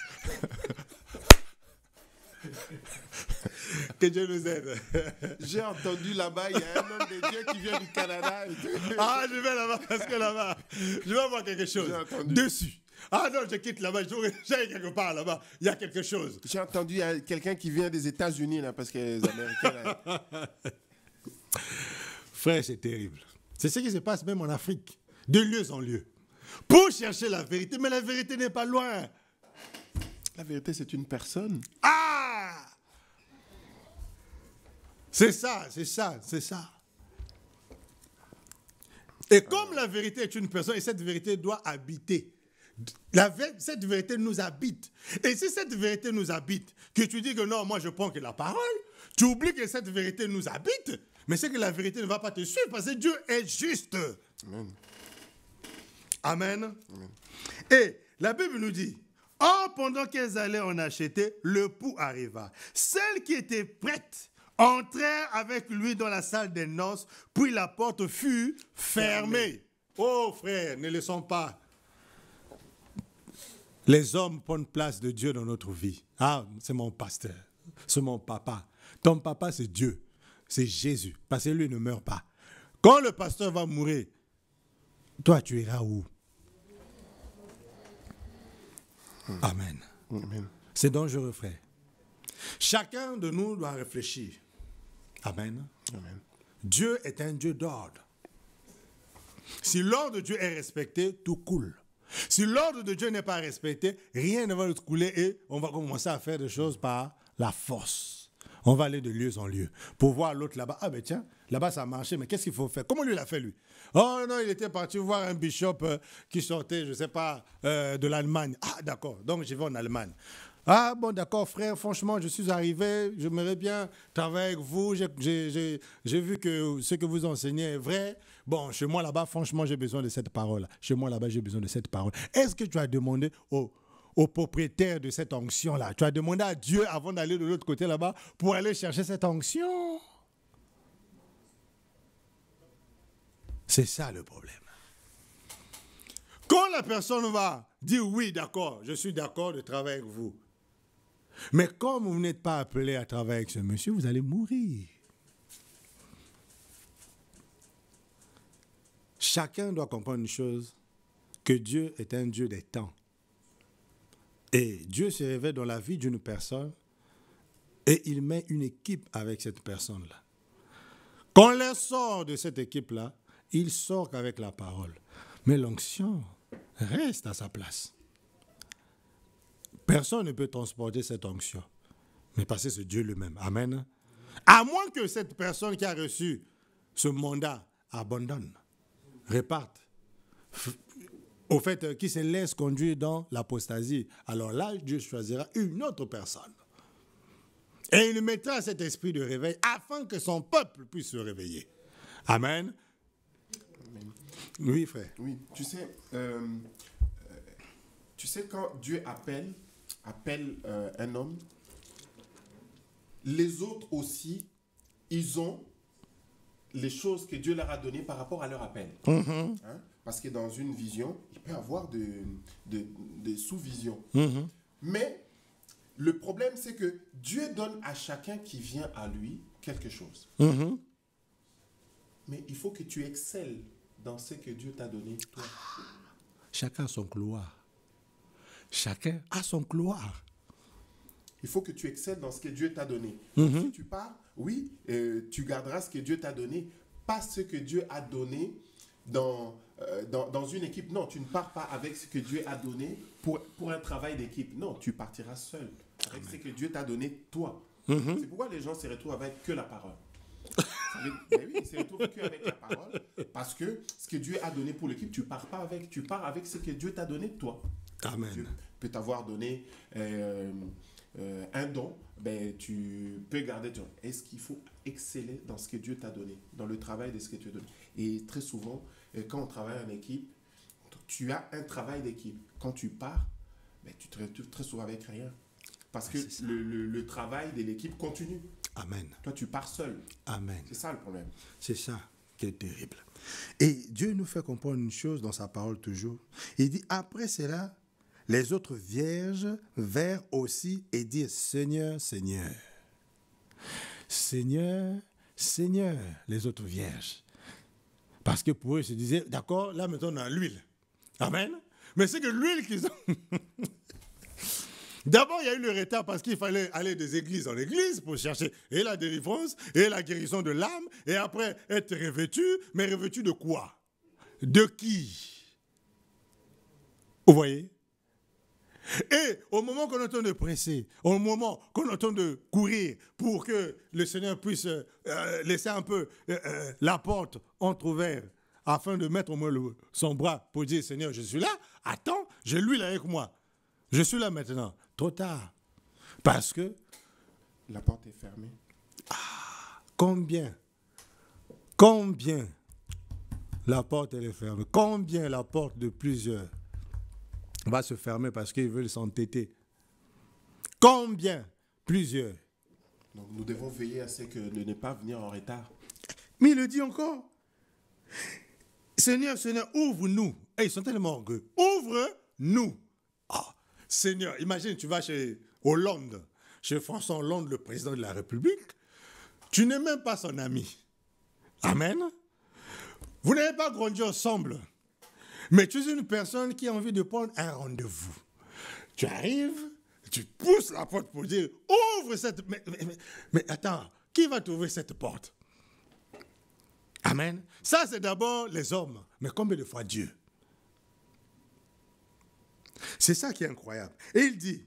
Speaker 2: Que Dieu nous aide.
Speaker 1: J'ai entendu là-bas, il y a un homme de Dieu qui vient du Canada. ah, je vais là-bas parce que là-bas, je vais avoir quelque chose dessus. Ah non, je quitte là-bas, j'ai quelque
Speaker 2: part là-bas, il y a quelque chose. J'ai entendu quelqu'un qui vient des États-Unis là, parce que les Américains.
Speaker 1: Frère, c'est terrible. C'est ce qui se passe même en Afrique de lieu en lieu, pour chercher la vérité. Mais la vérité n'est pas loin. La vérité, c'est une personne. Ah C'est ça, c'est ça, c'est ça. Et comme la vérité est une personne, et cette vérité doit habiter, la, cette vérité nous habite. Et si cette vérité nous habite, que tu dis que non, moi je prends que la parole, tu oublies que cette vérité nous habite, mais c'est que la vérité ne va pas te suivre parce que Dieu est juste. Amen. Amen. Et la Bible nous dit, Or, pendant qu'elles allaient en acheter, le pouls arriva. Celle qui était prête entrèrent avec lui dans la salle des noces, puis la porte fut fermée. Oh frère, ne laissons pas les hommes prennent place de Dieu dans notre vie. Ah, c'est mon pasteur, c'est mon papa. Ton papa, c'est Dieu, c'est Jésus, parce que lui ne meurt pas. Quand le pasteur va mourir, toi, tu iras où Amen. C'est dangereux, frère. Chacun de nous doit réfléchir. Amen. Amen. Dieu est un Dieu d'ordre. Si l'ordre de Dieu est respecté, tout coule. Si l'ordre de Dieu n'est pas respecté, rien ne va couler et on va commencer à faire des choses par la force. On va aller de lieu en lieu pour voir l'autre là-bas. Ah ben tiens, Là-bas, ça a marché, mais qu'est-ce qu'il faut faire Comment lui l'a fait, lui Oh non, il était parti voir un bishop euh, qui sortait, je ne sais pas, euh, de l'Allemagne. Ah, d'accord, donc je vais en Allemagne. Ah bon, d'accord, frère, franchement, je suis arrivé, j'aimerais bien travailler avec vous, j'ai vu que ce que vous enseignez est vrai. Bon, chez moi là-bas, franchement, j'ai besoin de cette parole. Chez moi là-bas, j'ai besoin de cette parole. Est-ce que tu as demandé au, propriétaire de cette onction-là Tu as demandé à Dieu avant d'aller de l'autre côté là-bas pour aller chercher cette onction C'est ça le problème. Quand la personne va dire oui, d'accord, je suis d'accord de travailler avec vous. Mais comme vous n'êtes pas appelé à travailler avec ce monsieur, vous allez mourir. Chacun doit comprendre une chose, que Dieu est un Dieu des temps. Et Dieu se révèle dans la vie d'une personne et il met une équipe avec cette personne-là. Quand les sort de cette équipe-là, il sort avec la parole. Mais l'onction reste à sa place. Personne ne peut transporter cette onction. Mais passer ce Dieu lui-même. Amen. À moins que cette personne qui a reçu ce mandat abandonne, reparte Au fait, qui se laisse conduire dans l'apostasie. Alors là, Dieu choisira une autre personne. Et il mettra cet esprit de réveil afin que son peuple puisse se réveiller. Amen. Oui, frère.
Speaker 2: Oui, tu sais, euh, tu sais quand Dieu appelle, appelle euh, un homme, les autres aussi, ils ont les choses que Dieu leur a données par rapport à leur appel. Mm-hmm. Hein? Parce que dans une vision, il peut avoir de, des sous-visions. Mm-hmm. Mais le problème, c'est que Dieu donne à chacun qui vient à lui quelque chose. Mm-hmm. Mais il faut que tu excelles dans ce que Dieu t'a donné, toi.
Speaker 1: Chacun a son gloire. Chacun a son gloire.
Speaker 2: Il faut que tu excelles dans ce que Dieu t'a donné. Mhm. Si tu pars, oui, euh, tu garderas ce que Dieu t'a donné, pas ce que Dieu a donné euh, dans, dans, une équipe. Non, tu ne pars pas avec ce que Dieu a donné pour, un travail d'équipe. Non, tu partiras seul avec ce que Dieu t'a donné, toi. Mhm. C'est pourquoi les gens se retrouvent avec que la parole mais oui, c'est la parole. Parce que ce que Dieu a donné pour l'équipe, tu pars pas avec. Tu pars avec ce que Dieu t'a donné de toi. Amen. Dieu peut t'avoir donné euh, euh, un don, ben, tu peux garder Est-ce qu'il faut exceller dans ce que Dieu t'a donné, dans le travail de ce que tu as donné Et très souvent, euh, quand on travaille en équipe, tu as un travail d'équipe. Quand tu pars, ben, tu te retrouves très souvent avec rien. Parce ah, que le travail de l'équipe continue. Amen. Toi, tu pars seul.
Speaker 1: Amen. C'est ça le problème. C'est ça qui est terrible. Et Dieu nous fait comprendre une chose dans sa parole toujours. Il dit, après cela, les autres vierges vinrent aussi et dirent, Seigneur, Seigneur. Seigneur, Seigneur, les autres vierges. Parce que pour eux, ils se disaient, d'accord, là maintenant on a l'huile. Amen. Mais c'est que l'huile qu'ils ont, D'abord, il y a eu le retard parce qu'il fallait aller des églises en église pour chercher et la délivrance et la guérison de l'âme, et après être revêtu, mais revêtu de quoi De qui Vous voyez et au moment qu'on entend de presser, au moment qu'on entend de courir pour que le Seigneur puisse euh, laisser un peu euh, euh, la porte entr'ouverte afin de mettre au moins son bras pour dire Seigneur, je suis là, attends, j'ai lui là avec moi. Je suis là maintenant trop tard. Parce que la porte est fermée. Ah, combien Combien la porte est fermée Combien la porte de plusieurs va se fermer parce qu'ils veulent s'entêter Combien Plusieurs. Donc nous devons veiller à ce que de ne pas venir en retard. Mais il le dit encore. Seigneur, Seigneur, ouvre-nous. Et eh, ils sont tellement orgueux. Ouvre-nous. Seigneur, imagine, tu vas chez Hollande, chez François Hollande, le président de la République, tu n'es même pas son ami. Amen. Vous n'avez pas grandi ensemble, mais tu es une personne qui a envie de prendre un rendez-vous. Tu arrives, tu pousses la porte pour dire ouvre cette. Mais, mais attends, qui va t'ouvrir cette porte Amen. Ça, c'est d'abord les hommes, mais combien de fois Dieu c'est ça qui est incroyable. Et il dit,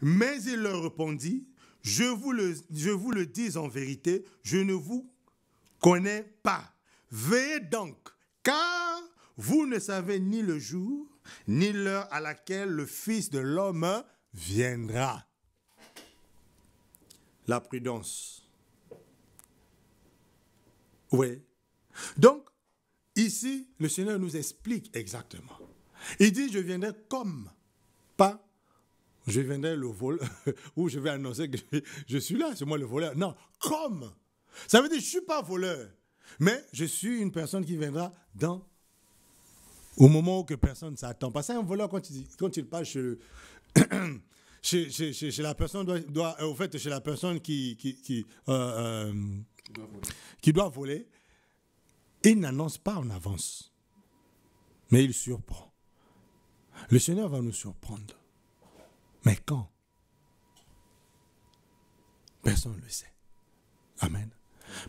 Speaker 1: mais il leur répondit, je vous, le, je vous le dis en vérité, je ne vous connais pas. Veillez donc, car vous ne savez ni le jour, ni l'heure à laquelle le Fils de l'homme viendra. La prudence. Oui. Donc, ici, le Seigneur nous explique exactement. Il dit, je viendrai comme, pas je viendrai le voleur, ou je vais annoncer que je suis là, c'est moi le voleur. Non, comme. Ça veut dire, je ne suis pas voleur, mais je suis une personne qui viendra dans, au moment où que personne ne s'attend. Parce qu'un voleur, quand il, quand il passe chez, la personne, doit, doit, euh, au fait, chez la personne qui, qui, euh, euh, qui doit voler, il n'annonce pas en avance, mais il surprend. Le Seigneur va nous surprendre. Mais quand Personne ne le sait. Amen.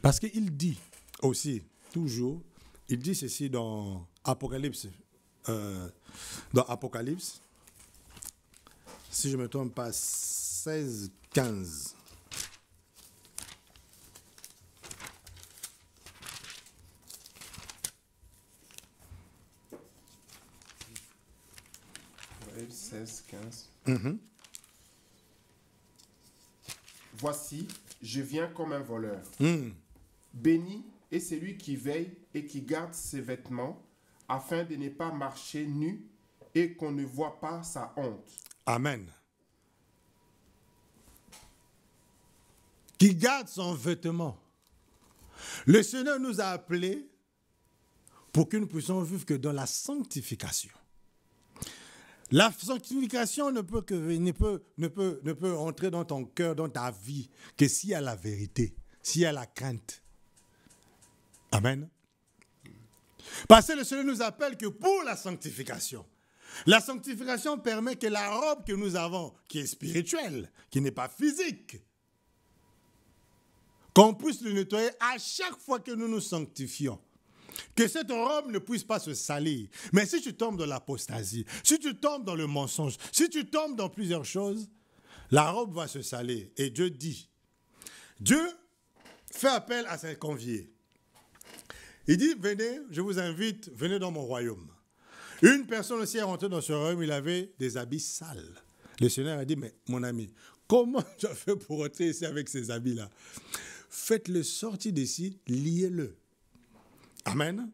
Speaker 1: Parce qu'il dit aussi, toujours, il dit ceci dans Apocalypse. Euh, dans Apocalypse, si je ne me trompe pas, 16, 15.
Speaker 2: 15. Mhm. Voici, je viens comme un voleur. Hmm. Béni est celui qui veille et qui garde ses vêtements afin de ne pas marcher nu et qu'on ne voit pas sa honte.
Speaker 1: Amen. Qui garde son vêtement. Le Seigneur nous a appelés pour que nous puissions vivre que dans la sanctification. La sanctification ne peut, que, ne, peut, ne, peut, ne peut entrer dans ton cœur, dans ta vie, que s'il y a la vérité, s'il y a la crainte. Amen. Parce que le Seigneur nous appelle que pour la sanctification. La sanctification permet que la robe que nous avons, qui est spirituelle, qui n'est pas physique, qu'on puisse le nettoyer à chaque fois que nous nous sanctifions que cette robe ne puisse pas se salir. Mais si tu tombes dans l'apostasie, si tu tombes dans le mensonge, si tu tombes dans plusieurs choses, la robe va se salir. Et Dieu dit, Dieu fait appel à ses conviés. Il dit, venez, je vous invite, venez dans mon royaume. Une personne aussi est rentrée dans ce royaume, il avait des habits sales. Le Seigneur a dit, mais mon ami, comment tu as fait pour rentrer ici avec ces habits-là Faites-le sortir d'ici, liez-le. Amen.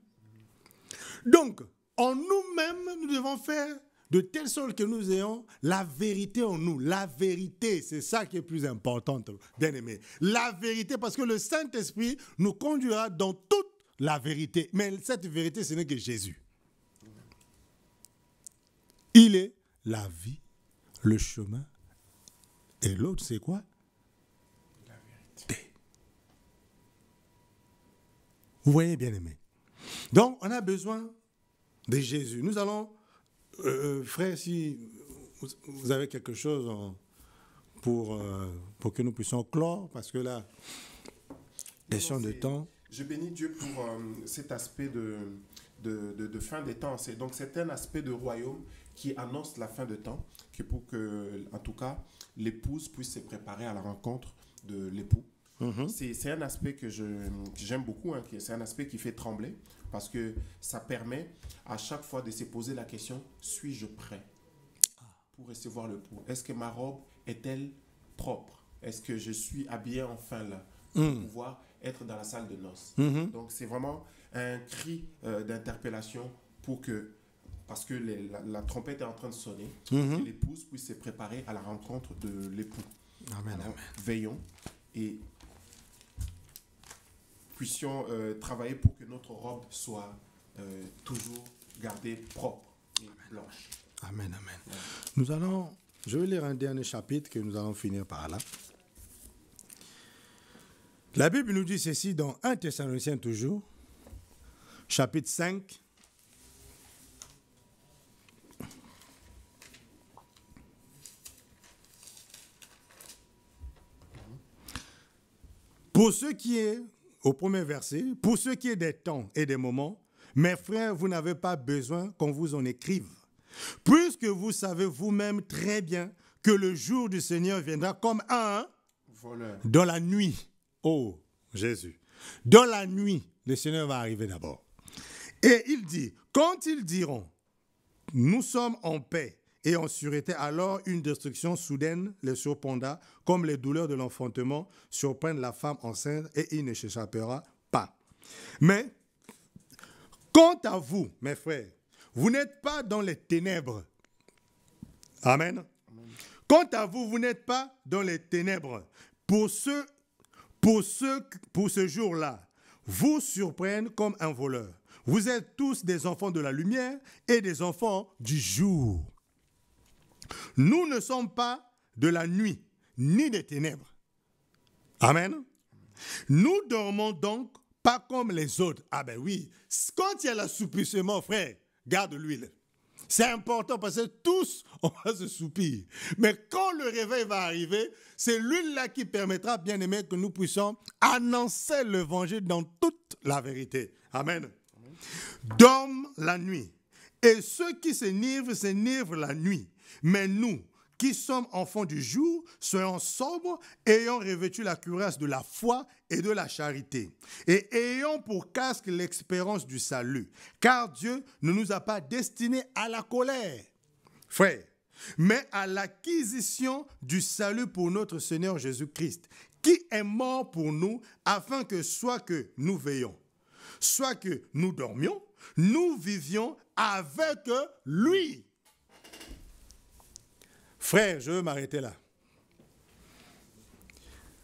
Speaker 1: Donc, en nous-mêmes, nous devons faire de telle sorte que nous ayons la vérité en nous. La vérité, c'est ça qui est plus important, bien aimé. La vérité, parce que le Saint-Esprit nous conduira dans toute la vérité. Mais cette vérité, ce n'est que Jésus. Il est la vie, le chemin. Et l'autre, c'est quoi La vérité. Vous voyez, bien aimé. Donc, on a besoin de Jésus. Nous allons, euh, euh, frère, si vous avez quelque chose euh, pour, pour que nous puissions clore, parce que là, question de temps.
Speaker 2: Je bénis Dieu pour cet aspect de, fin des temps. C'est donc c'est un aspect de royaume qui annonce la fin de temps, qui pour que, en tout cas, l'épouse puisse se préparer à la rencontre de l'époux. Mhm. C'est un aspect que j'aime beaucoup, hein, c'est un aspect qui fait trembler parce que ça permet à chaque fois de se poser la question, suis-je prêt pour recevoir le pot Est-ce que ma robe est-elle propre Est-ce que je suis habillé enfin là pour mhm. pouvoir être dans la salle de noces mhm. Donc c'est vraiment un cri euh, d'interpellation pour que parce que la, trompette est en train de sonner, l'épouse puisse se préparer à la rencontre de l'époux. Veillons et puissions euh, travailler pour que notre robe soit euh, toujours gardée propre et blanche.
Speaker 1: Amen, amen. Nous allons, je vais lire un dernier chapitre que nous allons finir par là. La Bible nous dit ceci dans 1 Thessaloniciens toujours, chapitre 5. Pour ce qui est au premier verset, pour ce qui est des temps et des moments, mes frères, vous n'avez pas besoin qu'on vous en écrive, puisque vous savez vous-même très bien que le jour du Seigneur viendra comme un voleur. Dans la nuit, oh Jésus, dans la nuit, le Seigneur va arriver d'abord. Et il dit, quand ils diront, nous sommes en paix, et on sûreté alors une destruction soudaine les surprendra, comme les douleurs de l'enfantement surprennent la femme enceinte et il ne s'échappera pas. Mais quant à vous, mes frères, vous n'êtes pas dans les ténèbres. Amen. Quant à vous, vous n'êtes pas dans les ténèbres. Pour ce, pour ce, pour ce jour-là, vous surprennent comme un voleur. Vous êtes tous des enfants de la lumière et des enfants du jour. Nous ne sommes pas de la nuit, ni des ténèbres. Amen. Nous dormons donc pas comme les autres. Ah ben oui, quand il y a l'assoupissement, frère, garde l'huile. C'est important parce que tous, on va se soupir. Mais quand le réveil va arriver, c'est l'huile-là qui permettra, bien aimé, que nous puissions annoncer le l'évangile dans toute la vérité. Amen. Dorme la nuit. Et ceux qui se nivrent la nuit. Mais nous, qui sommes enfants du jour, soyons sobres, ayant revêtu la cuirasse de la foi et de la charité, et ayant pour casque l'expérience du salut, car Dieu ne nous a pas destinés à la colère, frère, mais à l'acquisition du salut pour notre Seigneur Jésus-Christ, qui est mort pour nous, afin que soit que nous veillions, soit que nous dormions, nous vivions avec lui. Frère, je veux m'arrêter là.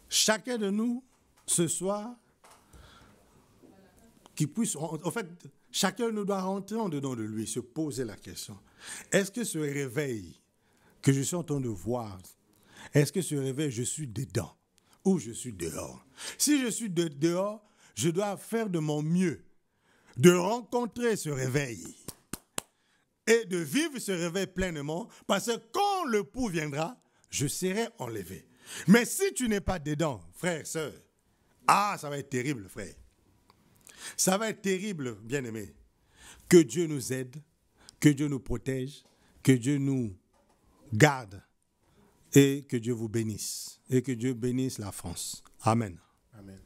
Speaker 1: Chacun de nous, ce soir, qui puisse, en fait, chacun nous doit rentrer en dedans de lui, se poser la question. Est-ce que ce réveil que je suis en train de voir, est-ce que ce réveil, je suis dedans ou je suis dehors Si je suis dehors, je dois faire de mon mieux de rencontrer ce réveil et de vivre ce réveil pleinement, parce que quand le pouls viendra, je serai enlevé. Mais si tu n'es pas dedans, frère, sœur, ah, ça va être terrible, frère. Ça va être terrible, bien-aimé. Que Dieu nous aide, que Dieu nous protège, que Dieu nous garde et que Dieu vous bénisse et que Dieu bénisse la France. Amen. Amen.